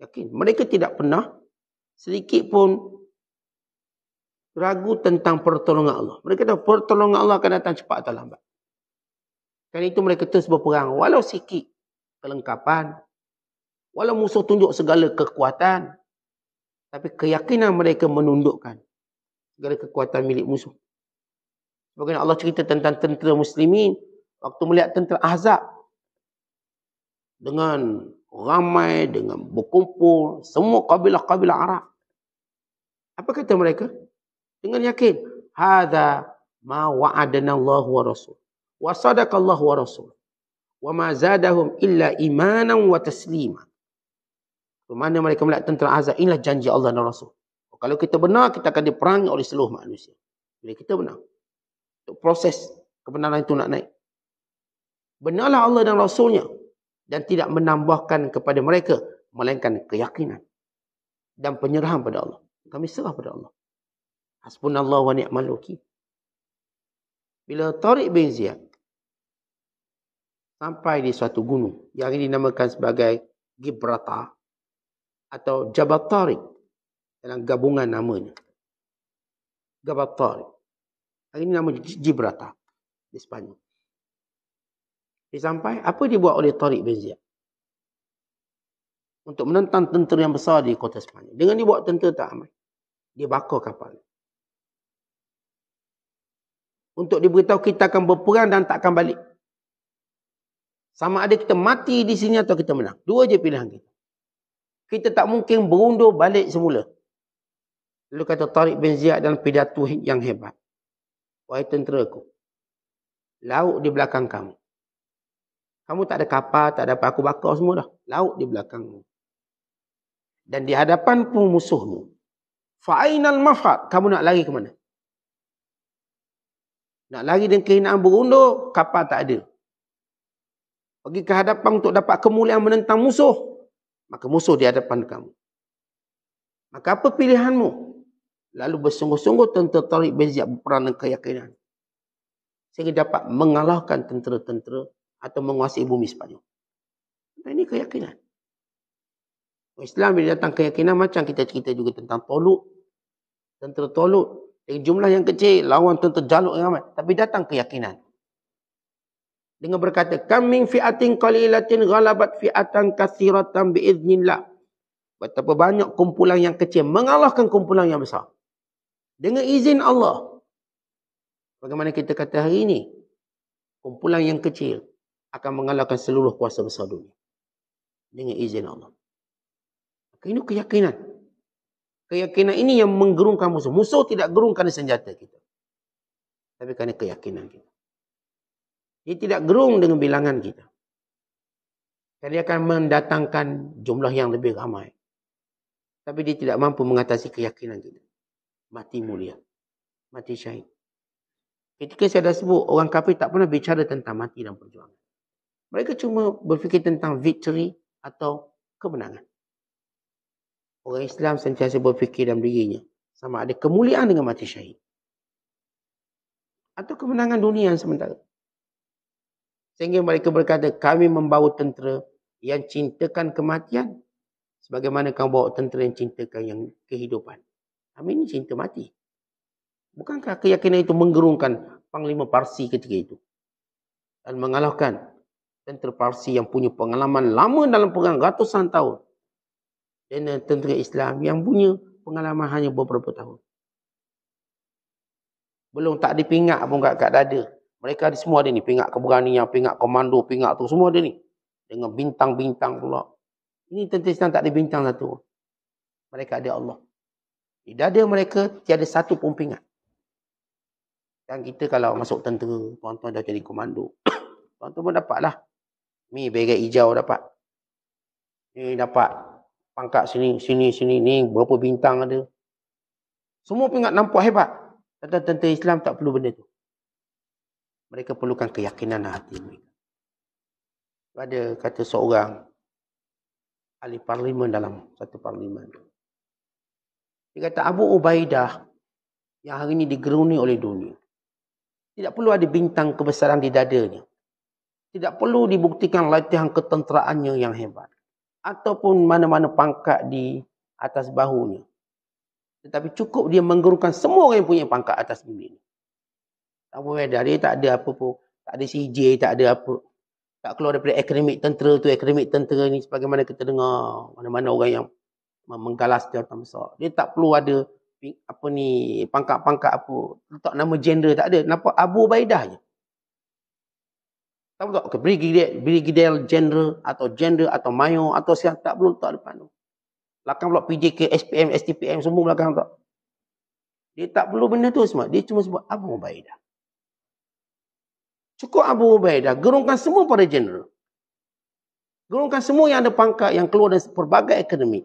Yakin. Mereka tidak pernah sedikit pun ragu tentang pertolongan Allah. Mereka tahu pertolongan Allah akan datang cepat atau lambat. Dan itu mereka terus berperang. Walau sikit kelengkapan, walau musuh tunjuk segala kekuatan, tapi keyakinan mereka menundukkan segala kekuatan milik musuh. Bagaimana Allah cerita tentang tentera muslimin, waktu melihat tentera ahzab, dengan ramai dengan berkumpul semua kabilah-kabilah Arab. Apa kata mereka? Dengan yakin, hadza ma wa'adana Allah wa rasul. Wa sadaqa Allah wa rasul. Wa ma zadahum illa imanan wa taslima. Kemana mereka melihat tentera azab? Inilah janji Allah dan Rasul. Kalau kita benar, kita akan diperangi oleh seluruh manusia. Bila kita benar. Untuk proses kebenaran itu nak naik. Benarlah Allah dan Rasulnya dan tidak menambahkan kepada mereka melainkan keyakinan dan penyerahan pada Allah. Kami serah pada Allah. Hasbunallahu wa ni'mal wakil. Bila Tariq bin Ziyad sampai di suatu gunung yang ini dinamakan sebagai Gibraltar atau Jabal Tariq dalam gabungan namanya. Jabal Tariq. Yang ini nama Gibraltar di Sepanyol. Dia sampai, apa dia buat oleh Tariq bin Ziyad? Untuk menentang tentera yang besar di kota Sepanyol. Dengan dia buat tentera tak aman. Dia bakar kapal. Untuk dia beritahu kita akan berperang dan tak akan balik. Sama ada kita mati di sini atau kita menang. Dua je pilihan kita. Kita tak mungkin berundur balik semula. Lalu kata Tariq bin Ziyad dalam pidato yang hebat. Wahai tentera ku. lauk di belakang kamu. Kamu tak ada kapal, tak ada apa. Aku bakar semua dah. Laut di belakangmu. Dan di hadapan pun musuhmu. Fa'ainal mafad. Kamu nak lari ke mana? Nak lari dengan kehinaan berundur, kapal tak ada. Pergi ke hadapan untuk dapat kemuliaan menentang musuh. Maka musuh di hadapan kamu. Maka apa pilihanmu? Lalu bersungguh-sungguh tentera tarik berziap berperan dan keyakinan. Sehingga dapat mengalahkan tentera-tentera atau menguasai bumi sepanjang. Nah Ini keyakinan. Islam bila datang keyakinan macam kita cerita juga tentang Tolut. Tentera Tolut. Dengan jumlah yang kecil, lawan tentera jaluk yang ramai. Tapi datang keyakinan. Dengan berkata, Kaming fi'atin qalilatin ghalabat fi'atan kathiratan bi'iznillah. Betapa banyak kumpulan yang kecil mengalahkan kumpulan yang besar. Dengan izin Allah. Bagaimana kita kata hari ini? Kumpulan yang kecil akan mengalahkan seluruh kuasa besar dunia. Dengan izin Allah. Ini keyakinan. Keyakinan ini yang menggerungkan musuh. Musuh tidak gerungkan senjata kita. Tapi kerana keyakinan kita. Dia tidak gerung dengan bilangan kita. Kerana dia akan mendatangkan jumlah yang lebih ramai. Tapi dia tidak mampu mengatasi keyakinan kita. Mati mulia. Mati syahid. Ketika saya dah sebut, orang kafir tak pernah bicara tentang mati dan perjuangan. Mereka cuma berfikir tentang victory atau kemenangan. Orang Islam sentiasa berfikir dalam dirinya. Sama ada kemuliaan dengan mati syahid. Atau kemenangan dunia yang sementara. Sehingga mereka berkata, kami membawa tentera yang cintakan kematian. Sebagaimana kamu bawa tentera yang cintakan yang kehidupan. Kami ini cinta mati. Bukankah keyakinan itu menggerungkan panglima parsi ketika itu? Dan mengalahkan tentera Parsi yang punya pengalaman lama dalam perang ratusan tahun dan tentera Islam yang punya pengalaman hanya beberapa tahun. Belum tak dipingat pun kat, kat dada. Mereka ada semua ada ni. Pingat keberanian, pingat komando, pingat tu. Semua ada ni. Dengan bintang-bintang pula. Ini tentera Islam tak ada bintang satu. Mereka ada Allah. Di dada mereka tiada satu pun pingat. Dan kita kalau masuk tentera, tuan-tuan dah jadi komando. tuan-tuan pun dapatlah Ni beret hijau dapat. Ni dapat. Pangkat sini, sini, sini. Ni berapa bintang ada. Semua pun nampak hebat. Tentang-tentang Islam tak perlu benda tu. Mereka perlukan keyakinan hati mereka. Ada kata seorang ahli parlimen dalam satu parlimen. Dia kata Abu Ubaidah yang hari ini digeruni oleh dunia. Tidak perlu ada bintang kebesaran di dadanya tidak perlu dibuktikan latihan ketenteraannya yang hebat ataupun mana-mana pangkat di atas bahunya. Tetapi cukup dia menggerungkan semua orang yang punya pangkat atas bumi ini. Tak boleh dari tak ada apa pun, tak ada CJ, tak ada apa. Tak keluar daripada akademik tentera tu, akademik tentera ni sebagaimana kita dengar mana-mana orang yang menggalas jawatan besar. Dia tak perlu ada apa ni pangkat-pangkat apa, letak nama gender tak ada. Nampak Abu Baidah je. Tahu tak? Okay, brigadier, brigidel, general atau general atau mayo atau siapa tak perlu tak depan tu. Belakang pula PJK, SPM, STPM semua belakang tak. Dia tak perlu benda tu semua. Dia cuma sebut Abu Ubaidah. Cukup Abu Ubaidah. Gerungkan semua pada general. Gerungkan semua yang ada pangkat yang keluar dari pelbagai akademik.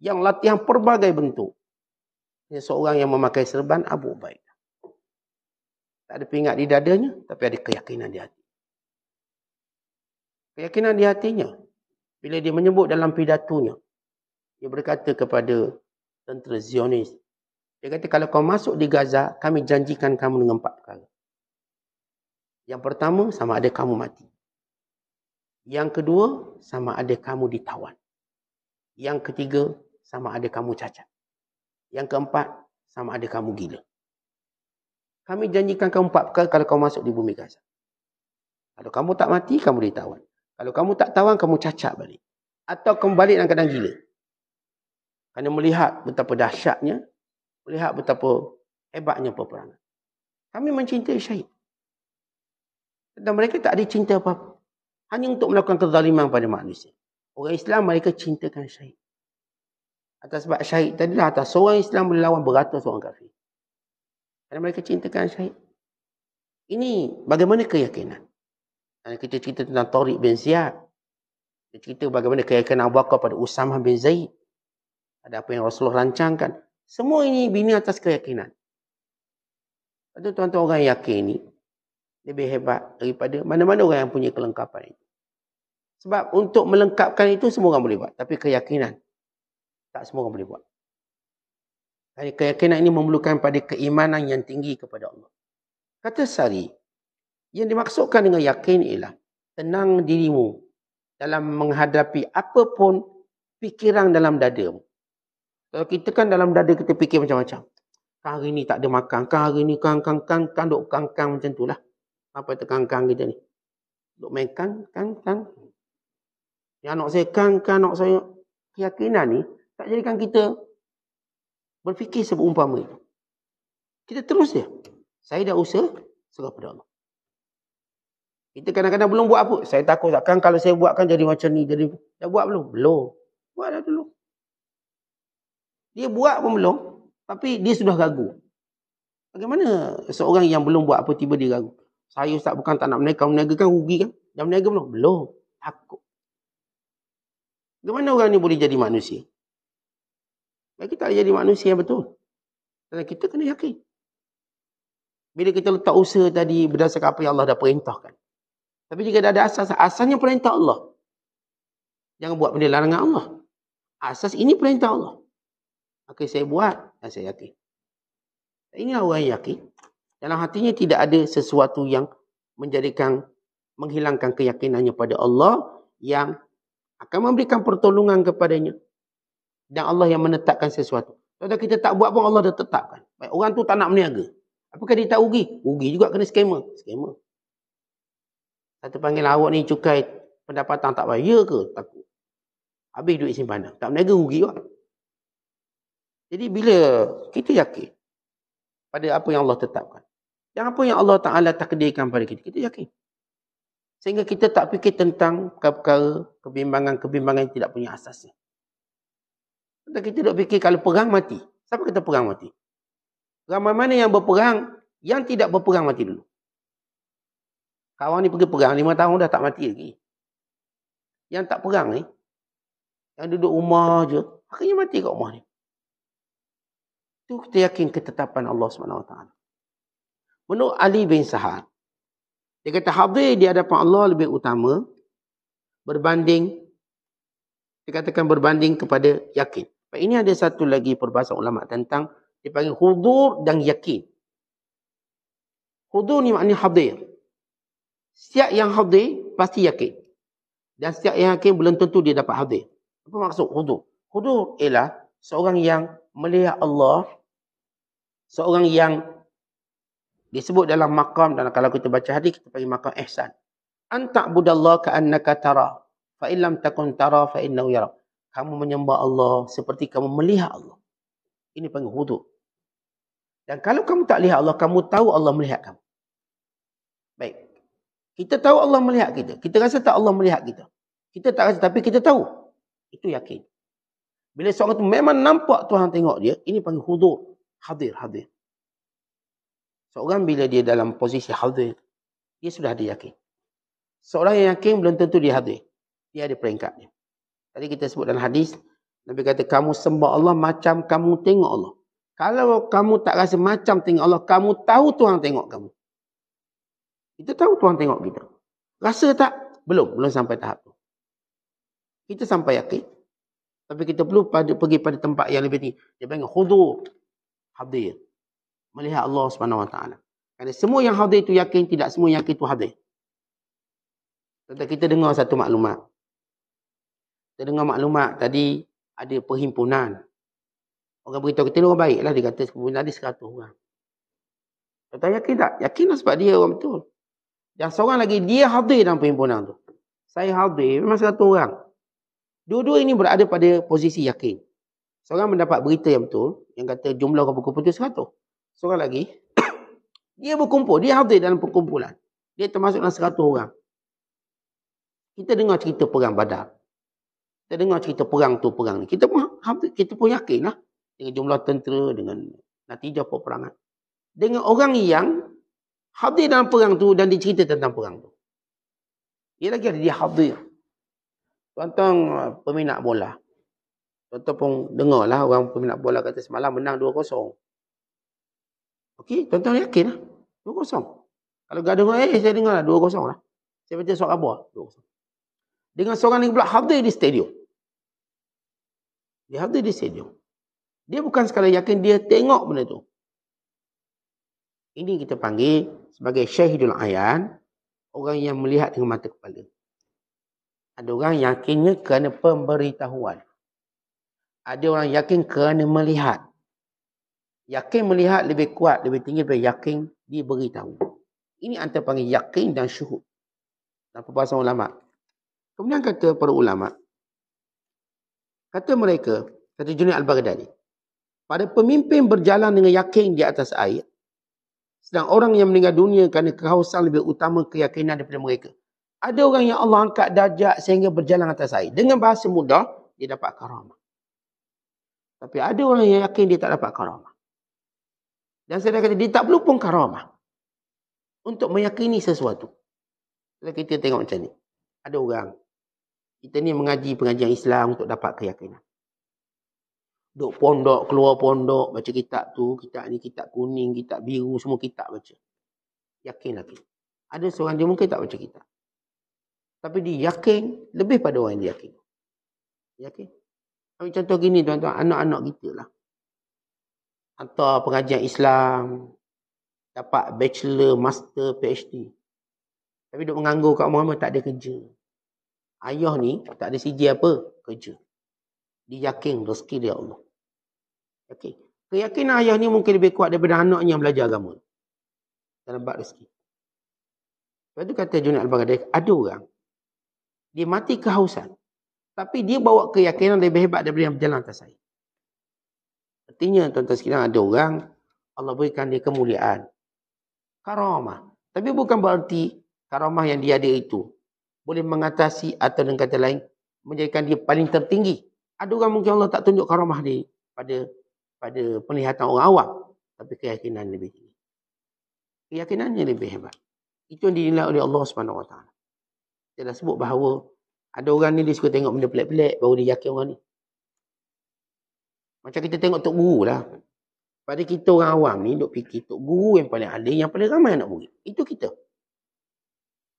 Yang latihan pelbagai bentuk. Ini seorang yang memakai serban Abu Ubaidah. Tak ada pingat di dadanya tapi ada keyakinan di hati. Keyakinan di hatinya. Bila dia menyebut dalam pidatonya. Dia berkata kepada tentera Zionis. Dia kata, kalau kau masuk di Gaza, kami janjikan kamu dengan empat perkara. Yang pertama, sama ada kamu mati. Yang kedua, sama ada kamu ditawan. Yang ketiga, sama ada kamu cacat. Yang keempat, sama ada kamu gila. Kami janjikan kamu empat perkara kalau kau masuk di bumi Gaza. Kalau kamu tak mati, kamu ditawan. Kalau kamu tak tawang, kamu cacat balik. Atau kamu balik dalam keadaan gila. Kerana melihat betapa dahsyatnya, melihat betapa hebatnya peperangan. Kami mencintai syahid. Dan mereka tak ada cinta apa-apa. Hanya untuk melakukan kezaliman pada manusia. Orang Islam, mereka cintakan syahid. Atas sebab syahid tadilah, atas seorang Islam boleh lawan beratus orang kafir. Kerana mereka cintakan syahid. Ini bagaimana keyakinan? kita cerita tentang Tariq bin Ziyad. Kita cerita bagaimana keyakinan Abu Bakar pada Usama bin Zaid. Ada apa yang Rasulullah rancangkan. Semua ini bina atas keyakinan. Itu tuan-tuan orang yang yakin ini lebih hebat daripada mana-mana orang yang punya kelengkapan itu. Sebab untuk melengkapkan itu semua orang boleh buat. Tapi keyakinan tak semua orang boleh buat. Dan keyakinan ini memerlukan pada keimanan yang tinggi kepada Allah. Kata Sari, yang dimaksudkan dengan yakin ialah tenang dirimu dalam menghadapi apa pun fikiran dalam dada Kalau kita kan dalam dada kita fikir macam-macam. Kan hari ni tak ada makan. Kan hari ni kan kan kan kan duk kan kan macam tu lah. Apa itu kan kan kita ni. Duk main kan kan kan. Yang nak saya kan kan nak saya. Keyakinan ni tak jadikan kita berfikir seumpama itu. Kita terus dia. Saya dah usaha. Serah pada Allah. Kita kadang-kadang belum buat apa. Saya takut takkan kalau saya buatkan jadi macam ni. Jadi dah buat belum? Belum. Buat dah dulu. Dia buat pun belum. Tapi dia sudah ragu. Bagaimana seorang yang belum buat apa tiba dia ragu? Saya ustaz bukan tak nak meniaga. Meniaga kan rugi kan? Dah meniaga belum? Belum. Takut. Bagaimana orang ni boleh jadi manusia? Bagi kita jadi manusia yang betul. Dan kita kena yakin. Bila kita letak usaha tadi berdasarkan apa yang Allah dah perintahkan. Tapi jika dah ada asas, asasnya perintah Allah. Jangan buat benda larangan Allah. Asas ini perintah Allah. Okay saya buat dan saya yakin. Inilah orang yang yakin. Dalam hatinya tidak ada sesuatu yang menjadikan, menghilangkan keyakinannya pada Allah yang akan memberikan pertolongan kepadanya. Dan Allah yang menetapkan sesuatu. Kalau kita tak buat pun Allah dah tetapkan. Baik, orang tu tak nak meniaga. Apakah dia tak Ugi Rugi juga kena skamer. Skamer. Satu panggil awak ni cukai pendapatan tak bayar ya ke? Takut. Habis duit simpanan. Tak berniaga rugi lah. Jadi bila kita yakin pada apa yang Allah tetapkan. Yang apa yang Allah Ta'ala takdirkan pada kita. Kita yakin. Sehingga kita tak fikir tentang perkara-perkara kebimbangan-kebimbangan yang tidak punya asasnya. Dan kita tak fikir kalau perang mati. Siapa kita perang mati? Ramai mana yang berperang yang tidak berperang mati dulu. Kawan ni pergi perang lima tahun dah tak mati lagi. Yang tak perang ni. Yang duduk rumah je. Akhirnya mati kat rumah ni. Itu kita yakin ketetapan Allah SWT. Menurut Ali bin Sahar. Dia kata hadir di hadapan Allah lebih utama. Berbanding. Dikatakan berbanding kepada yakin. Ini ada satu lagi perbahasan ulama tentang dipanggil hudur dan yakin. Hudur ni maknanya hadir. Setiap yang hadir pasti yakin. Dan setiap yang yakin belum tentu dia dapat hadir. Apa maksud hudur? Hudur ialah seorang yang melihat Allah. Seorang yang disebut dalam makam. Dan kalau kita baca hadis kita panggil makam ihsan. Anta'budallah ka'annaka tara. Fa'illam takun tara fa'innau yara. Kamu menyembah Allah seperti kamu melihat Allah. Ini panggil hudur. Dan kalau kamu tak lihat Allah, kamu tahu Allah melihat kamu. Baik. Kita tahu Allah melihat kita. Kita rasa tak Allah melihat kita. Kita tak rasa tapi kita tahu. Itu yakin. Bila seorang tu memang nampak Tuhan tengok dia, ini panggil hudud, Hadir, hadir. Seorang bila dia dalam posisi hadir, dia sudah ada yakin. Seorang yang yakin belum tentu dia hadir. Dia ada peringkatnya. Tadi kita sebut dalam hadis, Nabi kata, kamu sembah Allah macam kamu tengok Allah. Kalau kamu tak rasa macam tengok Allah, kamu tahu Tuhan tengok kamu. Kita tahu Tuhan tengok kita. Rasa tak? Belum. Belum sampai tahap tu. Kita sampai yakin. Tapi kita perlu pada, pergi pada tempat yang lebih tinggi. Dia panggil khudur. Hadir. Melihat Allah SWT. Karena semua yang hadir itu yakin. Tidak semua yang yakin itu hadir. Contoh kita dengar satu maklumat. Kita dengar maklumat tadi ada perhimpunan. Orang beritahu kita orang baiklah. Dia kata perhimpunan tadi 100 orang. Tentang yakin tak? Yakinlah sebab dia orang betul. Dan seorang lagi dia hadir dalam perhimpunan tu. Saya hadir memang satu orang. Dua-dua ini berada pada posisi yakin. Seorang mendapat berita yang betul yang kata jumlah kau buku putus 100. Seorang lagi dia berkumpul, dia hadir dalam perkumpulan. Dia termasuk dalam satu orang. Kita dengar cerita perang Badar. Kita dengar cerita perang tu perang ni. Kita pun hadir, kita pun yakinlah dengan jumlah tentera dengan natijah peperangan. Dengan orang yang hadir dalam perang tu dan dicerita tentang perang tu. Dia lagi ada, dia hadir. Tuan-tuan uh, peminat bola. Tuan-tuan pun lah orang peminat bola kata semalam menang 2-0. Okey, tuan-tuan yakin lah. 2-0. Kalau gaduh, eh saya dengar lah 2-0 lah. Saya baca soal apa? 2-0. Dengan seorang ni pula hadir di stadium. Dia hadir di stadium. Dia bukan sekali yakin, dia tengok benda tu. Ini kita panggil sebagai syahidul ayan, orang yang melihat dengan mata kepala. Ada orang yakinnya kerana pemberitahuan. Ada orang yakin kerana melihat. Yakin melihat lebih kuat, lebih tinggi daripada yakin diberitahu. Ini antara panggil yakin dan syuhud. Dan perbahasan ulama. Kemudian kata para ulama. Kata mereka, kata Junid Al-Baghdadi. Pada pemimpin berjalan dengan yakin di atas air, sedang orang yang meninggal dunia kerana kehausan lebih utama keyakinan daripada mereka. Ada orang yang Allah angkat darjat sehingga berjalan atas air. Dengan bahasa mudah, dia dapat karamah. Tapi ada orang yang yakin dia tak dapat karamah. Dan saya dah kata, dia tak perlu pun karamah. Untuk meyakini sesuatu. Kalau kita tengok macam ni. Ada orang. Kita ni mengaji pengajian Islam untuk dapat keyakinan. Duk pondok, keluar pondok, baca kitab tu, kitab ni, kitab kuning, kitab biru, semua kitab baca. Yakinlah tu. Ada seorang dia mungkin tak baca kitab. Tapi dia yakin lebih pada orang yang dia yakin. Yakin? Ambil contoh gini tuan-tuan, anak-anak kita lah. Atau pengajian Islam, dapat bachelor, master, PhD. Tapi duk menganggur kat rumah tak ada kerja. Ayah ni, tak ada CG apa, kerja. Dia yakin rezeki dia Allah. Okey. Keyakinan ayah ni mungkin lebih kuat daripada anaknya yang belajar agama. Dalam bab rezeki. Lepas tu kata Junaid Al-Baghdadi, ada orang. Dia mati kehausan. Tapi dia bawa keyakinan lebih hebat daripada yang berjalan atas air. Artinya tuan-tuan sekalian ada orang. Allah berikan dia kemuliaan. Karamah. Tapi bukan berarti karamah yang dia ada itu. Boleh mengatasi atau dengan kata lain. Menjadikan dia paling tertinggi. Ada orang mungkin Allah tak tunjuk karamah dia. Pada pada penglihatan orang awam. Tapi keyakinan lebih tinggi. Keyakinannya lebih hebat. Itu yang dinilai oleh Allah SWT. Dia dah sebut bahawa ada orang ni dia suka tengok benda pelik-pelik baru dia yakin orang ni. Macam kita tengok Tok Guru lah. Pada kita orang awam ni duk fikir Tok Guru yang paling alih, yang paling ramai nak murid. Itu kita.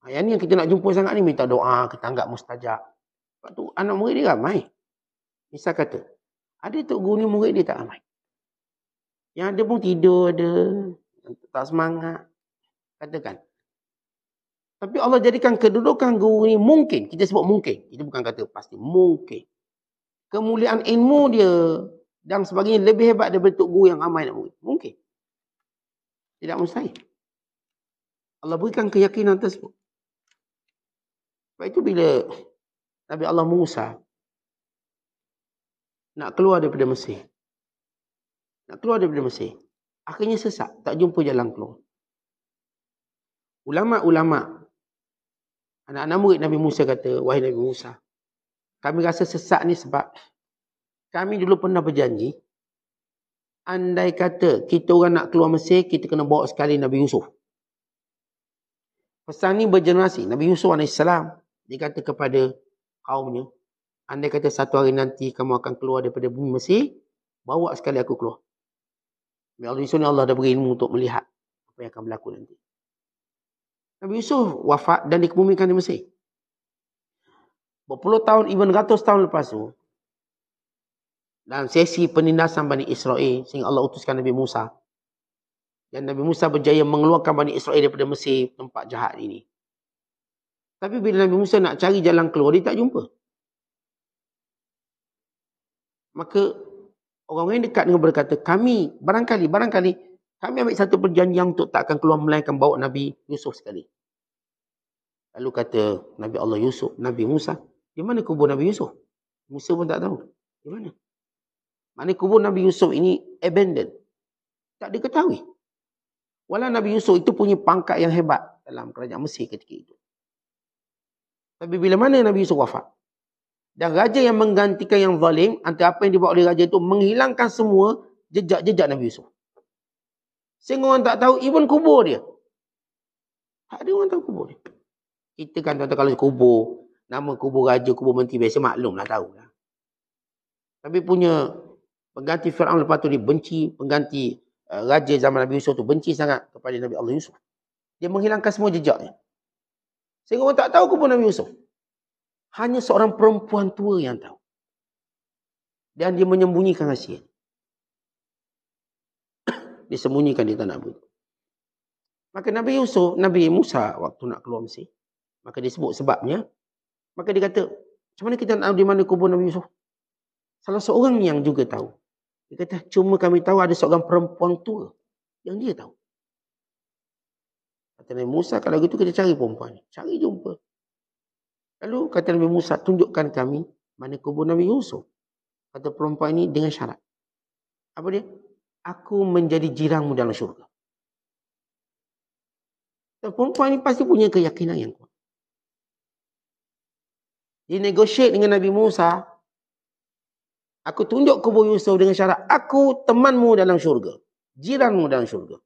Ha, yang ni yang kita nak jumpa sangat ni minta doa, kita anggap mustajab. Sebab tu anak murid dia ramai. Misal kata, ada Tok Guru ni murid dia tak ramai. Yang ada pun tidur ada. Tak semangat. Katakan. Tapi Allah jadikan kedudukan guru ni mungkin. Kita sebut mungkin. Kita bukan kata pasti. Mungkin. Kemuliaan ilmu dia dan sebagainya lebih hebat daripada tuk guru yang ramai nak murid. Mungkin. Tidak mustahil. Allah berikan keyakinan tersebut. Sebab itu bila Nabi Allah Musa nak keluar daripada Mesir. Nak keluar daripada Mesir. Akhirnya sesak. Tak jumpa jalan keluar. Ulama-ulama. Anak-anak murid Nabi Musa kata. Wahai Nabi Musa. Kami rasa sesak ni sebab. Kami dulu pernah berjanji. Andai kata kita orang nak keluar Mesir. Kita kena bawa sekali Nabi Yusuf. Pesan ni bergenerasi. Nabi Yusuf AS. Dia kata kepada kaumnya. Andai kata satu hari nanti kamu akan keluar daripada bumi Mesir. Bawa sekali aku keluar. Nabi Yusuf ni Allah dah beri ilmu untuk melihat apa yang akan berlaku nanti. Nabi Yusuf wafat dan dikebumikan di Mesir. Berpuluh tahun, even ratus tahun lepas tu, dalam sesi penindasan Bani Israel, sehingga Allah utuskan Nabi Musa. Dan Nabi Musa berjaya mengeluarkan Bani Israel daripada Mesir, tempat jahat ini. Tapi bila Nabi Musa nak cari jalan keluar, dia tak jumpa. Maka orang-orang yang dekat dengan berkata, kami barangkali, barangkali, kami ambil satu perjanjian untuk tak akan keluar melainkan bawa Nabi Yusuf sekali. Lalu kata Nabi Allah Yusuf, Nabi Musa, di mana kubur Nabi Yusuf? Musa pun tak tahu. Di mana? Mana kubur Nabi Yusuf ini abandoned. Tak diketahui. Walau Nabi Yusuf itu punya pangkat yang hebat dalam kerajaan Mesir ketika itu. Tapi bila mana Nabi Yusuf wafat? Dan raja yang menggantikan yang zalim, antara apa yang dibuat oleh raja itu, menghilangkan semua jejak-jejak Nabi Yusuf. Sehingga orang tak tahu, even kubur dia. Tak ada orang tahu kubur dia. Kita kan tuan kalau kubur, nama kubur raja, kubur menteri, biasa maklumlah tahu. Tapi punya pengganti Fir'aun lepas tu dia benci, pengganti eh, raja zaman Nabi Yusuf tu benci sangat kepada Nabi Allah Yusuf. Dia menghilangkan semua jejaknya. Sehingga orang tak tahu kubur Nabi Yusuf. Hanya seorang perempuan tua yang tahu. Dan dia menyembunyikan rahsia. Dia sembunyikan di tanah bunyi. Maka Nabi Yusuf, Nabi Musa waktu nak keluar Mesir. Maka dia sebut sebabnya. Maka dia kata, macam mana kita nak tahu di mana kubur Nabi Yusuf? Salah seorang yang juga tahu. Dia kata, cuma kami tahu ada seorang perempuan tua. Yang dia tahu. Kata Nabi Musa, kalau gitu kita cari perempuan. Cari jumpa. Lalu kata Nabi Musa, tunjukkan kami mana kubur Nabi Yusuf. Kata perempuan ini dengan syarat. Apa dia? Aku menjadi jirangmu dalam syurga. Dan perempuan ini pasti punya keyakinan yang kuat. Dia negosiat dengan Nabi Musa. Aku tunjuk kubur Yusuf dengan syarat. Aku temanmu dalam syurga. Jiranmu dalam syurga.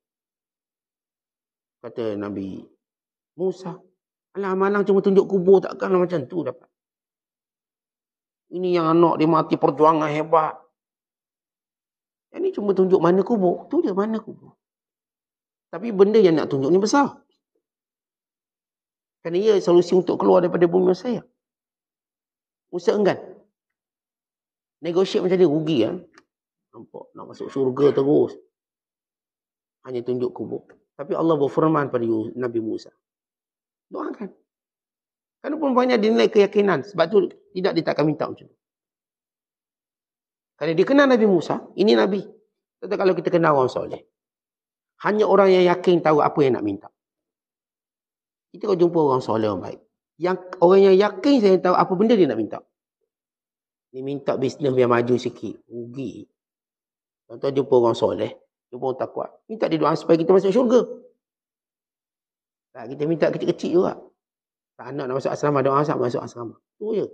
Kata Nabi Musa, Alah malang cuma tunjuk kubur takkanlah macam tu dapat. Ini yang anak dia mati perjuangan hebat. Ini cuma tunjuk mana kubur. Tu dia mana kubur. Tapi benda yang nak tunjuk ni besar. Kerana ia solusi untuk keluar daripada bumi saya. Musa enggan. Negosiat macam dia rugi. Ya? Nampak nak masuk surga terus. Hanya tunjuk kubur. Tapi Allah berfirman pada Nabi Musa. Doakan. Kalau pun banyak dinilai keyakinan. Sebab tu tidak dia takkan minta macam tu. Kalau dia kenal Nabi Musa. Ini Nabi. Tentang kalau kita kenal orang soleh. Hanya orang yang yakin tahu apa yang nak minta. Kita kau jumpa orang soleh orang baik. Yang, orang yang yakin saya tahu apa benda dia nak minta. Dia minta bisnes yang maju sikit. Rugi. Contoh jumpa orang soleh. Jumpa orang tak Minta dia doa supaya kita masuk syurga. Tak, kita minta kecil-kecil juga. Tak nak nak masuk asrama, doa asap masuk asrama. Itu je.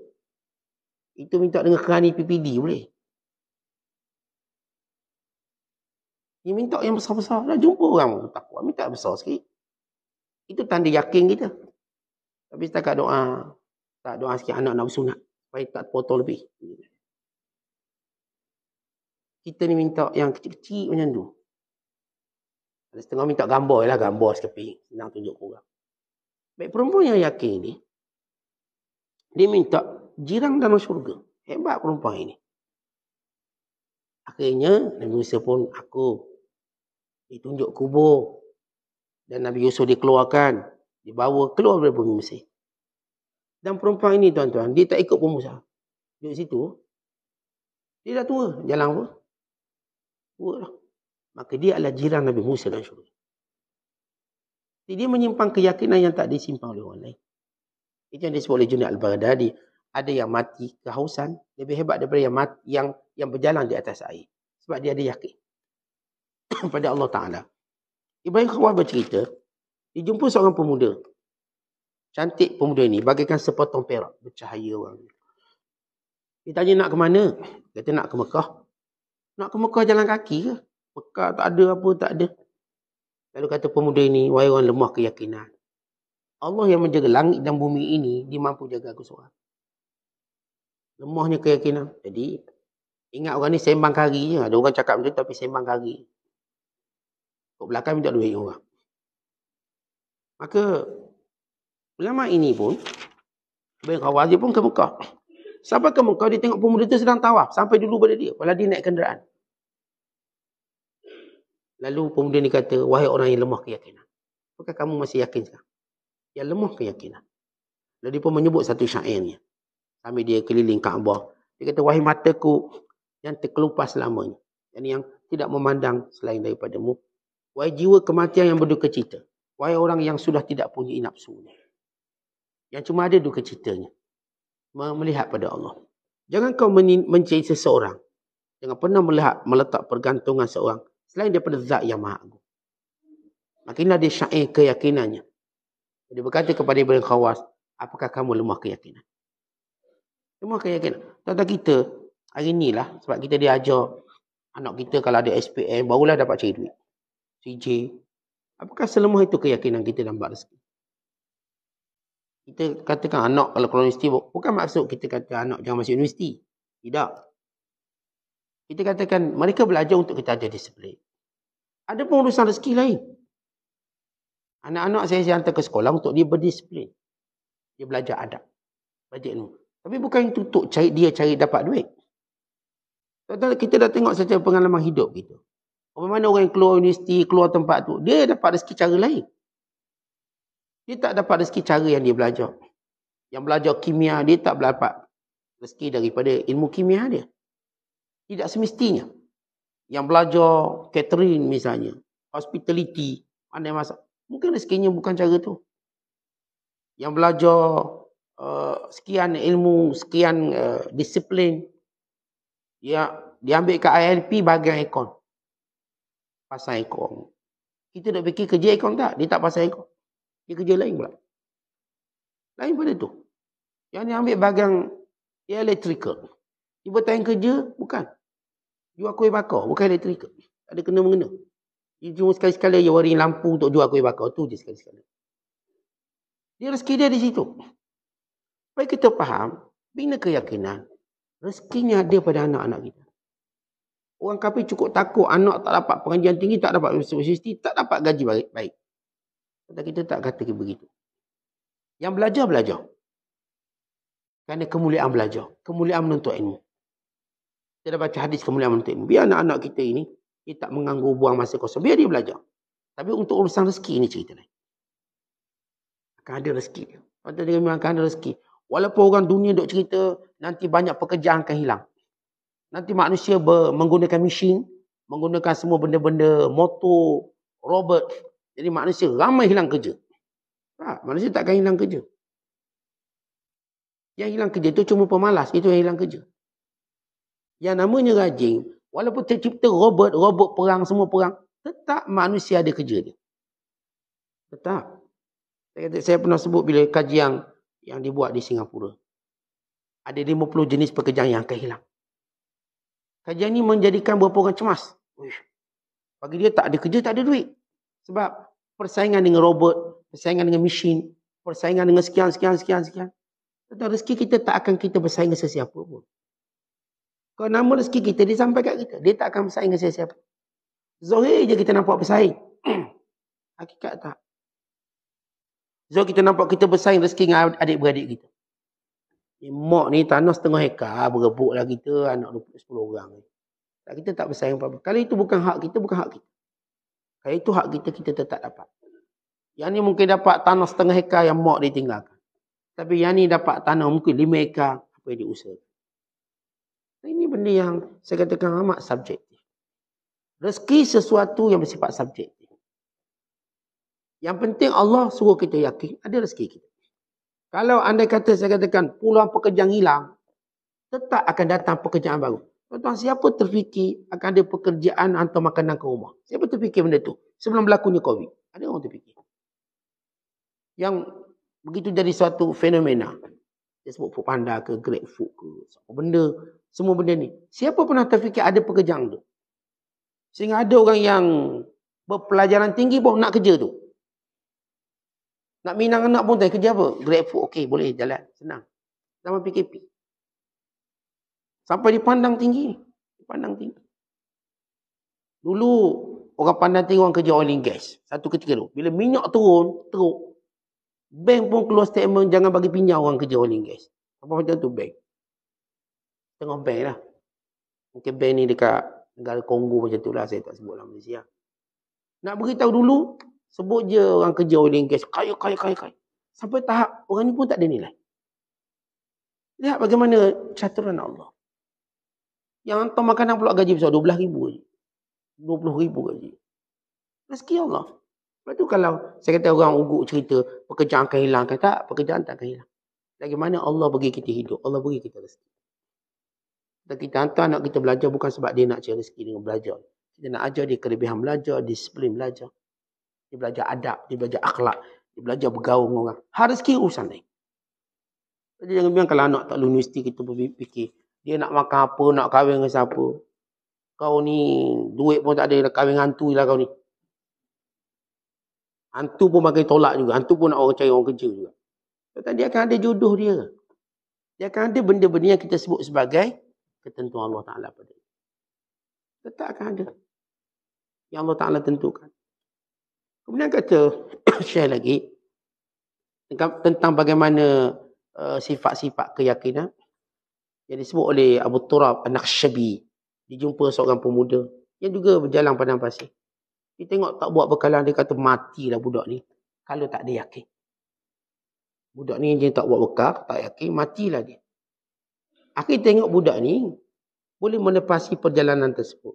Itu minta dengan kerani PPD boleh. Dia minta yang besar-besar. Dah jumpa orang takut. Minta besar sikit. Itu tanda yakin kita. Tapi setakat doa, tak doa sikit anak nak bersunat. Supaya tak potong lebih. Kita ni minta yang kecil-kecil macam tu. Ada setengah minta gambar lah, gambar sekeping. Senang tunjuk korang. Baik perempuan yang yakin ni, dia minta jiran dalam syurga. Hebat perempuan ini. Akhirnya, Nabi Musa pun aku tunjuk kubur. Dan Nabi Yusuf dikeluarkan. Dibawa keluar dari bumi Mesir. Dan perempuan ini, tuan-tuan, dia tak ikut pemusa. Di situ, dia dah tua. Jalan apa? Tua lah maka dia adalah jiran Nabi Musa dan syurga. Jadi dia menyimpang keyakinan yang tak disimpang oleh orang lain. Itu yang disebut oleh Junaid al-Baghdadi. Ada yang mati kehausan, lebih hebat daripada yang mati, yang yang berjalan di atas air. Sebab dia ada yakin. Pada Allah Ta'ala. Ibrahim Khawar bercerita, dia jumpa seorang pemuda. Cantik pemuda ini, bagaikan sepotong perak. Bercahaya orang. Dia tanya nak ke mana? kata nak ke Mekah. Nak ke Mekah jalan kaki ke? pekat tak ada apa tak ada lalu kata pemuda ini wahai orang lemah keyakinan Allah yang menjaga langit dan bumi ini dia mampu jaga aku seorang lemahnya keyakinan jadi ingat orang ni sembang kari ada orang cakap macam tu tapi sembang kari kat belakang minta duit orang maka ulama ini pun Bin Khawazir pun ke Mekah. Sampai ke Mekah, dia tengok pemuda tu sedang tawaf. Sampai dulu pada dia. Kalau dia naik kenderaan. Lalu kemudian dia kata, wahai orang yang lemah keyakinan. Apakah kamu masih yakin sekarang? Yang lemah keyakinan. Lalu dia pun menyebut satu syairnya. Sambil dia keliling Kaabah. Dia kata, wahai mataku yang terkelupas selamanya. Yang, yang tidak memandang selain daripada mu. Wahai jiwa kematian yang berduka cita. Wahai orang yang sudah tidak punya inap sunnah, Yang cuma ada duka citanya. Melihat pada Allah. Jangan kau mencari seseorang. Jangan pernah melihat, meletak pergantungan seorang Selain daripada zat yang maha agung. Makinlah dia syair keyakinannya. Dia berkata kepada Ibn Khawas, apakah kamu lemah keyakinan? Lemah keyakinan. Tata kita, hari inilah, sebab kita diajar anak kita kalau ada SPM, barulah dapat cari duit. CJ. Apakah selemah itu keyakinan kita nampak rezeki? Kita katakan anak kalau keluar universiti, bukan maksud kita kata anak jangan masuk universiti. Tidak. Kita katakan mereka belajar untuk kita ada disiplin. Ada pun urusan rezeki lain. Anak-anak saya saya hantar ke sekolah untuk dia berdisiplin. Dia belajar adab. Belajar ilmu. Tapi bukan yang tutup, cari dia cari dapat duit. kita dah tengok secara pengalaman hidup kita. Bagaimana orang yang keluar universiti, keluar tempat tu, dia dapat rezeki cara lain. Dia tak dapat rezeki cara yang dia belajar. Yang belajar kimia, dia tak dapat rezeki daripada ilmu kimia dia. Tidak semestinya yang belajar catering misalnya, hospitality, pandai masak. Mungkin rezekinya bukan cara tu. Yang belajar uh, sekian ilmu, sekian uh, disiplin, ya diambil ke ILP bagian ekon. Pasal ekon. Kita dah fikir kerja ekon tak? Dia tak pasal ekon. Dia kerja lain pula. Lain pada tu. Yang ni ambil bagian electrical. Dia bertanya kerja? Bukan jual kuih bakar bukan elektrik tak ada kena mengena dia cuma sekali-sekala dia waring lampu untuk jual kuih bakar tu je sekali-sekala dia rezeki dia di situ baik kita faham bina keyakinan rezekinya ada pada anak-anak kita orang kafir cukup takut anak tak dapat pengajian tinggi tak dapat universiti tak dapat gaji baik baik kita kita tak kata begitu yang belajar belajar kerana kemuliaan belajar kemuliaan menuntut ini kita dah baca hadis kemuliaan menuntut ilmu. Biar anak-anak kita ini, dia tak mengganggu buang masa kosong. Biar dia belajar. Tapi untuk urusan rezeki ini cerita lain. Akan ada rezeki. Pada dia memang akan ada rezeki. Walaupun orang dunia dok cerita, nanti banyak pekerjaan akan hilang. Nanti manusia menggunakan mesin, menggunakan semua benda-benda, motor, robot. Jadi manusia ramai hilang kerja. Ha, tak, manusia takkan hilang kerja. Yang hilang kerja itu cuma pemalas. Itu yang hilang kerja yang namanya rajin, walaupun tercipta robot, robot perang, semua perang, tetap manusia ada kerja dia. Tetap. Saya, saya pernah sebut bila kajian yang, yang dibuat di Singapura. Ada 50 jenis pekerjaan yang akan hilang. Kajian ini menjadikan beberapa orang cemas. Uish. Bagi dia tak ada kerja, tak ada duit. Sebab persaingan dengan robot, persaingan dengan mesin, persaingan dengan sekian, sekian, sekian, sekian. Tentang rezeki kita tak akan kita bersaing dengan sesiapa pun. Kalau nama rezeki kita, dia sampai kat kita. Dia tak akan bersaing dengan siapa-siapa. Zohir je kita nampak bersaing. Hakikat tak. Zohir kita nampak kita bersaing rezeki dengan adik-beradik kita. Ni mak ni tanah setengah heka, hekar, berebuklah kita, anak 10 orang. Tak Kita tak bersaing. Kalau itu bukan hak kita, bukan hak kita. Kalau itu hak kita, kita tetap dapat. Yang ni mungkin dapat tanah setengah heka yang mak dia tinggalkan. Tapi yang ni dapat tanah mungkin 5 heka apa yang diusahakan. Ini benda yang saya katakan amat subjektif. Rezeki sesuatu yang bersifat subjek. Yang penting Allah suruh kita yakin ada rezeki kita. Kalau anda kata saya katakan pulang pekerjaan hilang, tetap akan datang pekerjaan baru. Tuan-tuan, siapa terfikir akan ada pekerjaan atau makanan ke rumah? Siapa terfikir benda tu? Sebelum berlakunya COVID. Ada orang terfikir. Yang begitu jadi suatu fenomena. Dia sebut food panda ke, great food ke, apa benda semua benda ni. Siapa pernah terfikir ada pekerjaan tu? Sehingga ada orang yang berpelajaran tinggi pun nak kerja tu. Nak minang anak pun tak kerja apa? Grateful, okay, boleh jalan, senang. Sama PKP. Sampai dipandang tinggi. Dipandang tinggi. Dulu, orang pandang tinggi orang kerja oil and gas. Satu ketika tu. Bila minyak turun, teruk. Bank pun keluar statement jangan bagi pinjam orang kerja oil and gas. Apa macam tu bank? Tengok bank lah. Mungkin bank ni dekat negara Kongo macam tu lah. Saya tak sebut lah Malaysia. Nak beritahu dulu, sebut je orang kerja oil and gas. Kaya, kaya, kaya, kaya. Sampai tahap orang ni pun tak ada nilai. Lihat bagaimana caturan Allah. Yang hantar makanan pula gaji besar. rm ribu, dua puluh ribu gaji. Rezeki Allah. Lepas tu kalau saya kata orang ugut cerita pekerjaan akan hilang. Kata tak, pekerjaan tak akan hilang. Bagaimana Allah bagi kita hidup. Allah bagi kita rezeki. Dan kita hantar anak kita belajar bukan sebab dia nak cari rezeki dengan belajar. Kita nak ajar dia kelebihan belajar, disiplin belajar. Dia belajar adab, dia belajar akhlak. Dia belajar bergaul dengan orang. Hari rezeki urusan lain. Jadi jangan bilang kalau anak tak universiti kita berfikir. Dia nak makan apa, nak kahwin dengan siapa. Kau ni duit pun tak ada, nak kahwin hantu lah kau ni. Hantu pun makin tolak juga. Hantu pun nak orang cari orang kerja juga. Dia akan ada jodoh dia. Dia akan ada benda-benda yang kita sebut sebagai ketentuan Allah Ta'ala pada dia. Tetap akan ada. Yang Allah Ta'ala tentukan. Kemudian kata share lagi tentang bagaimana uh, sifat-sifat uh, keyakinan yang disebut oleh Abu Turab anak Syabi. Dia jumpa seorang pemuda yang juga berjalan padang pasir. Dia tengok tak buat bekalan, dia kata matilah budak ni. Kalau tak ada yakin. Budak ni dia tak buat bekal, tak yakin, matilah dia. Aku tengok budak ni boleh melepasi perjalanan tersebut.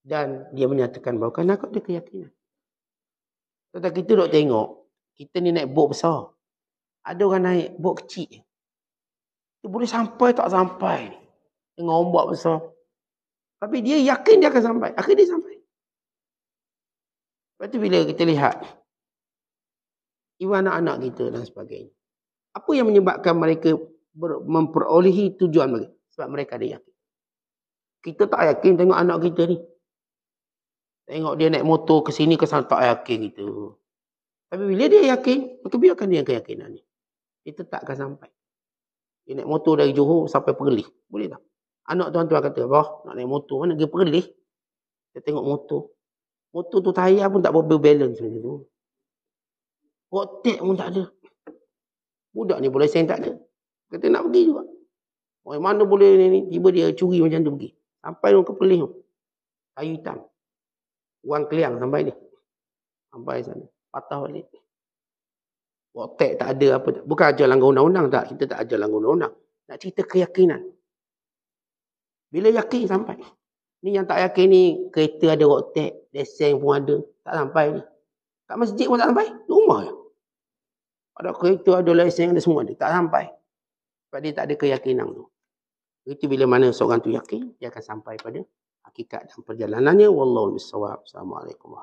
Dan dia menyatakan bahawa kan aku ada keyakinan. Tetapi kita duduk tengok, kita ni naik bot besar. Ada orang naik bot kecil. Dia boleh sampai tak sampai. Dengan ombak besar. Tapi dia yakin dia akan sampai. Akhirnya dia sampai. Lepas tu bila kita lihat, ibu anak-anak kita dan sebagainya. Apa yang menyebabkan mereka memperolehi tujuan mereka. Sebab mereka ada yakin. Kita tak yakin tengok anak kita ni. Tengok dia naik motor ke sini ke sana tak yakin gitu. Tapi bila dia yakin, maka biarkan dia keyakinan ni. Kita takkan sampai. Dia naik motor dari Johor sampai Perlis. Boleh tak? Anak tuan-tuan kata, bah, nak naik motor mana? Dia Perlis. Dia tengok motor. Motor tu tayar pun tak berapa balance macam tu. Rotek pun tak ada. Budak ni boleh sen tak ada. Kata nak pergi juga. Oh, mana boleh ni, ni? Tiba dia curi macam tu pergi. Sampai orang kepelih tu. Kayu hitam. Uang keliang sampai ni. Sampai sana. Patah balik. Botek tak ada apa. Bukan ajar langgar undang-undang tak. Kita tak ajar langgar undang-undang. Nak cerita keyakinan. Bila yakin sampai. Ni yang tak yakin ni. Kereta ada botek. Desain pun ada. Tak sampai ni. Kat masjid pun tak sampai. Rumah je. Ada kereta, ada lesen, ada semua ada. Tak sampai. Sebab dia tak ada keyakinan tu. Itu bila mana seorang tu yakin, dia akan sampai pada hakikat dan perjalanannya. Wallahul misawab. Assalamualaikum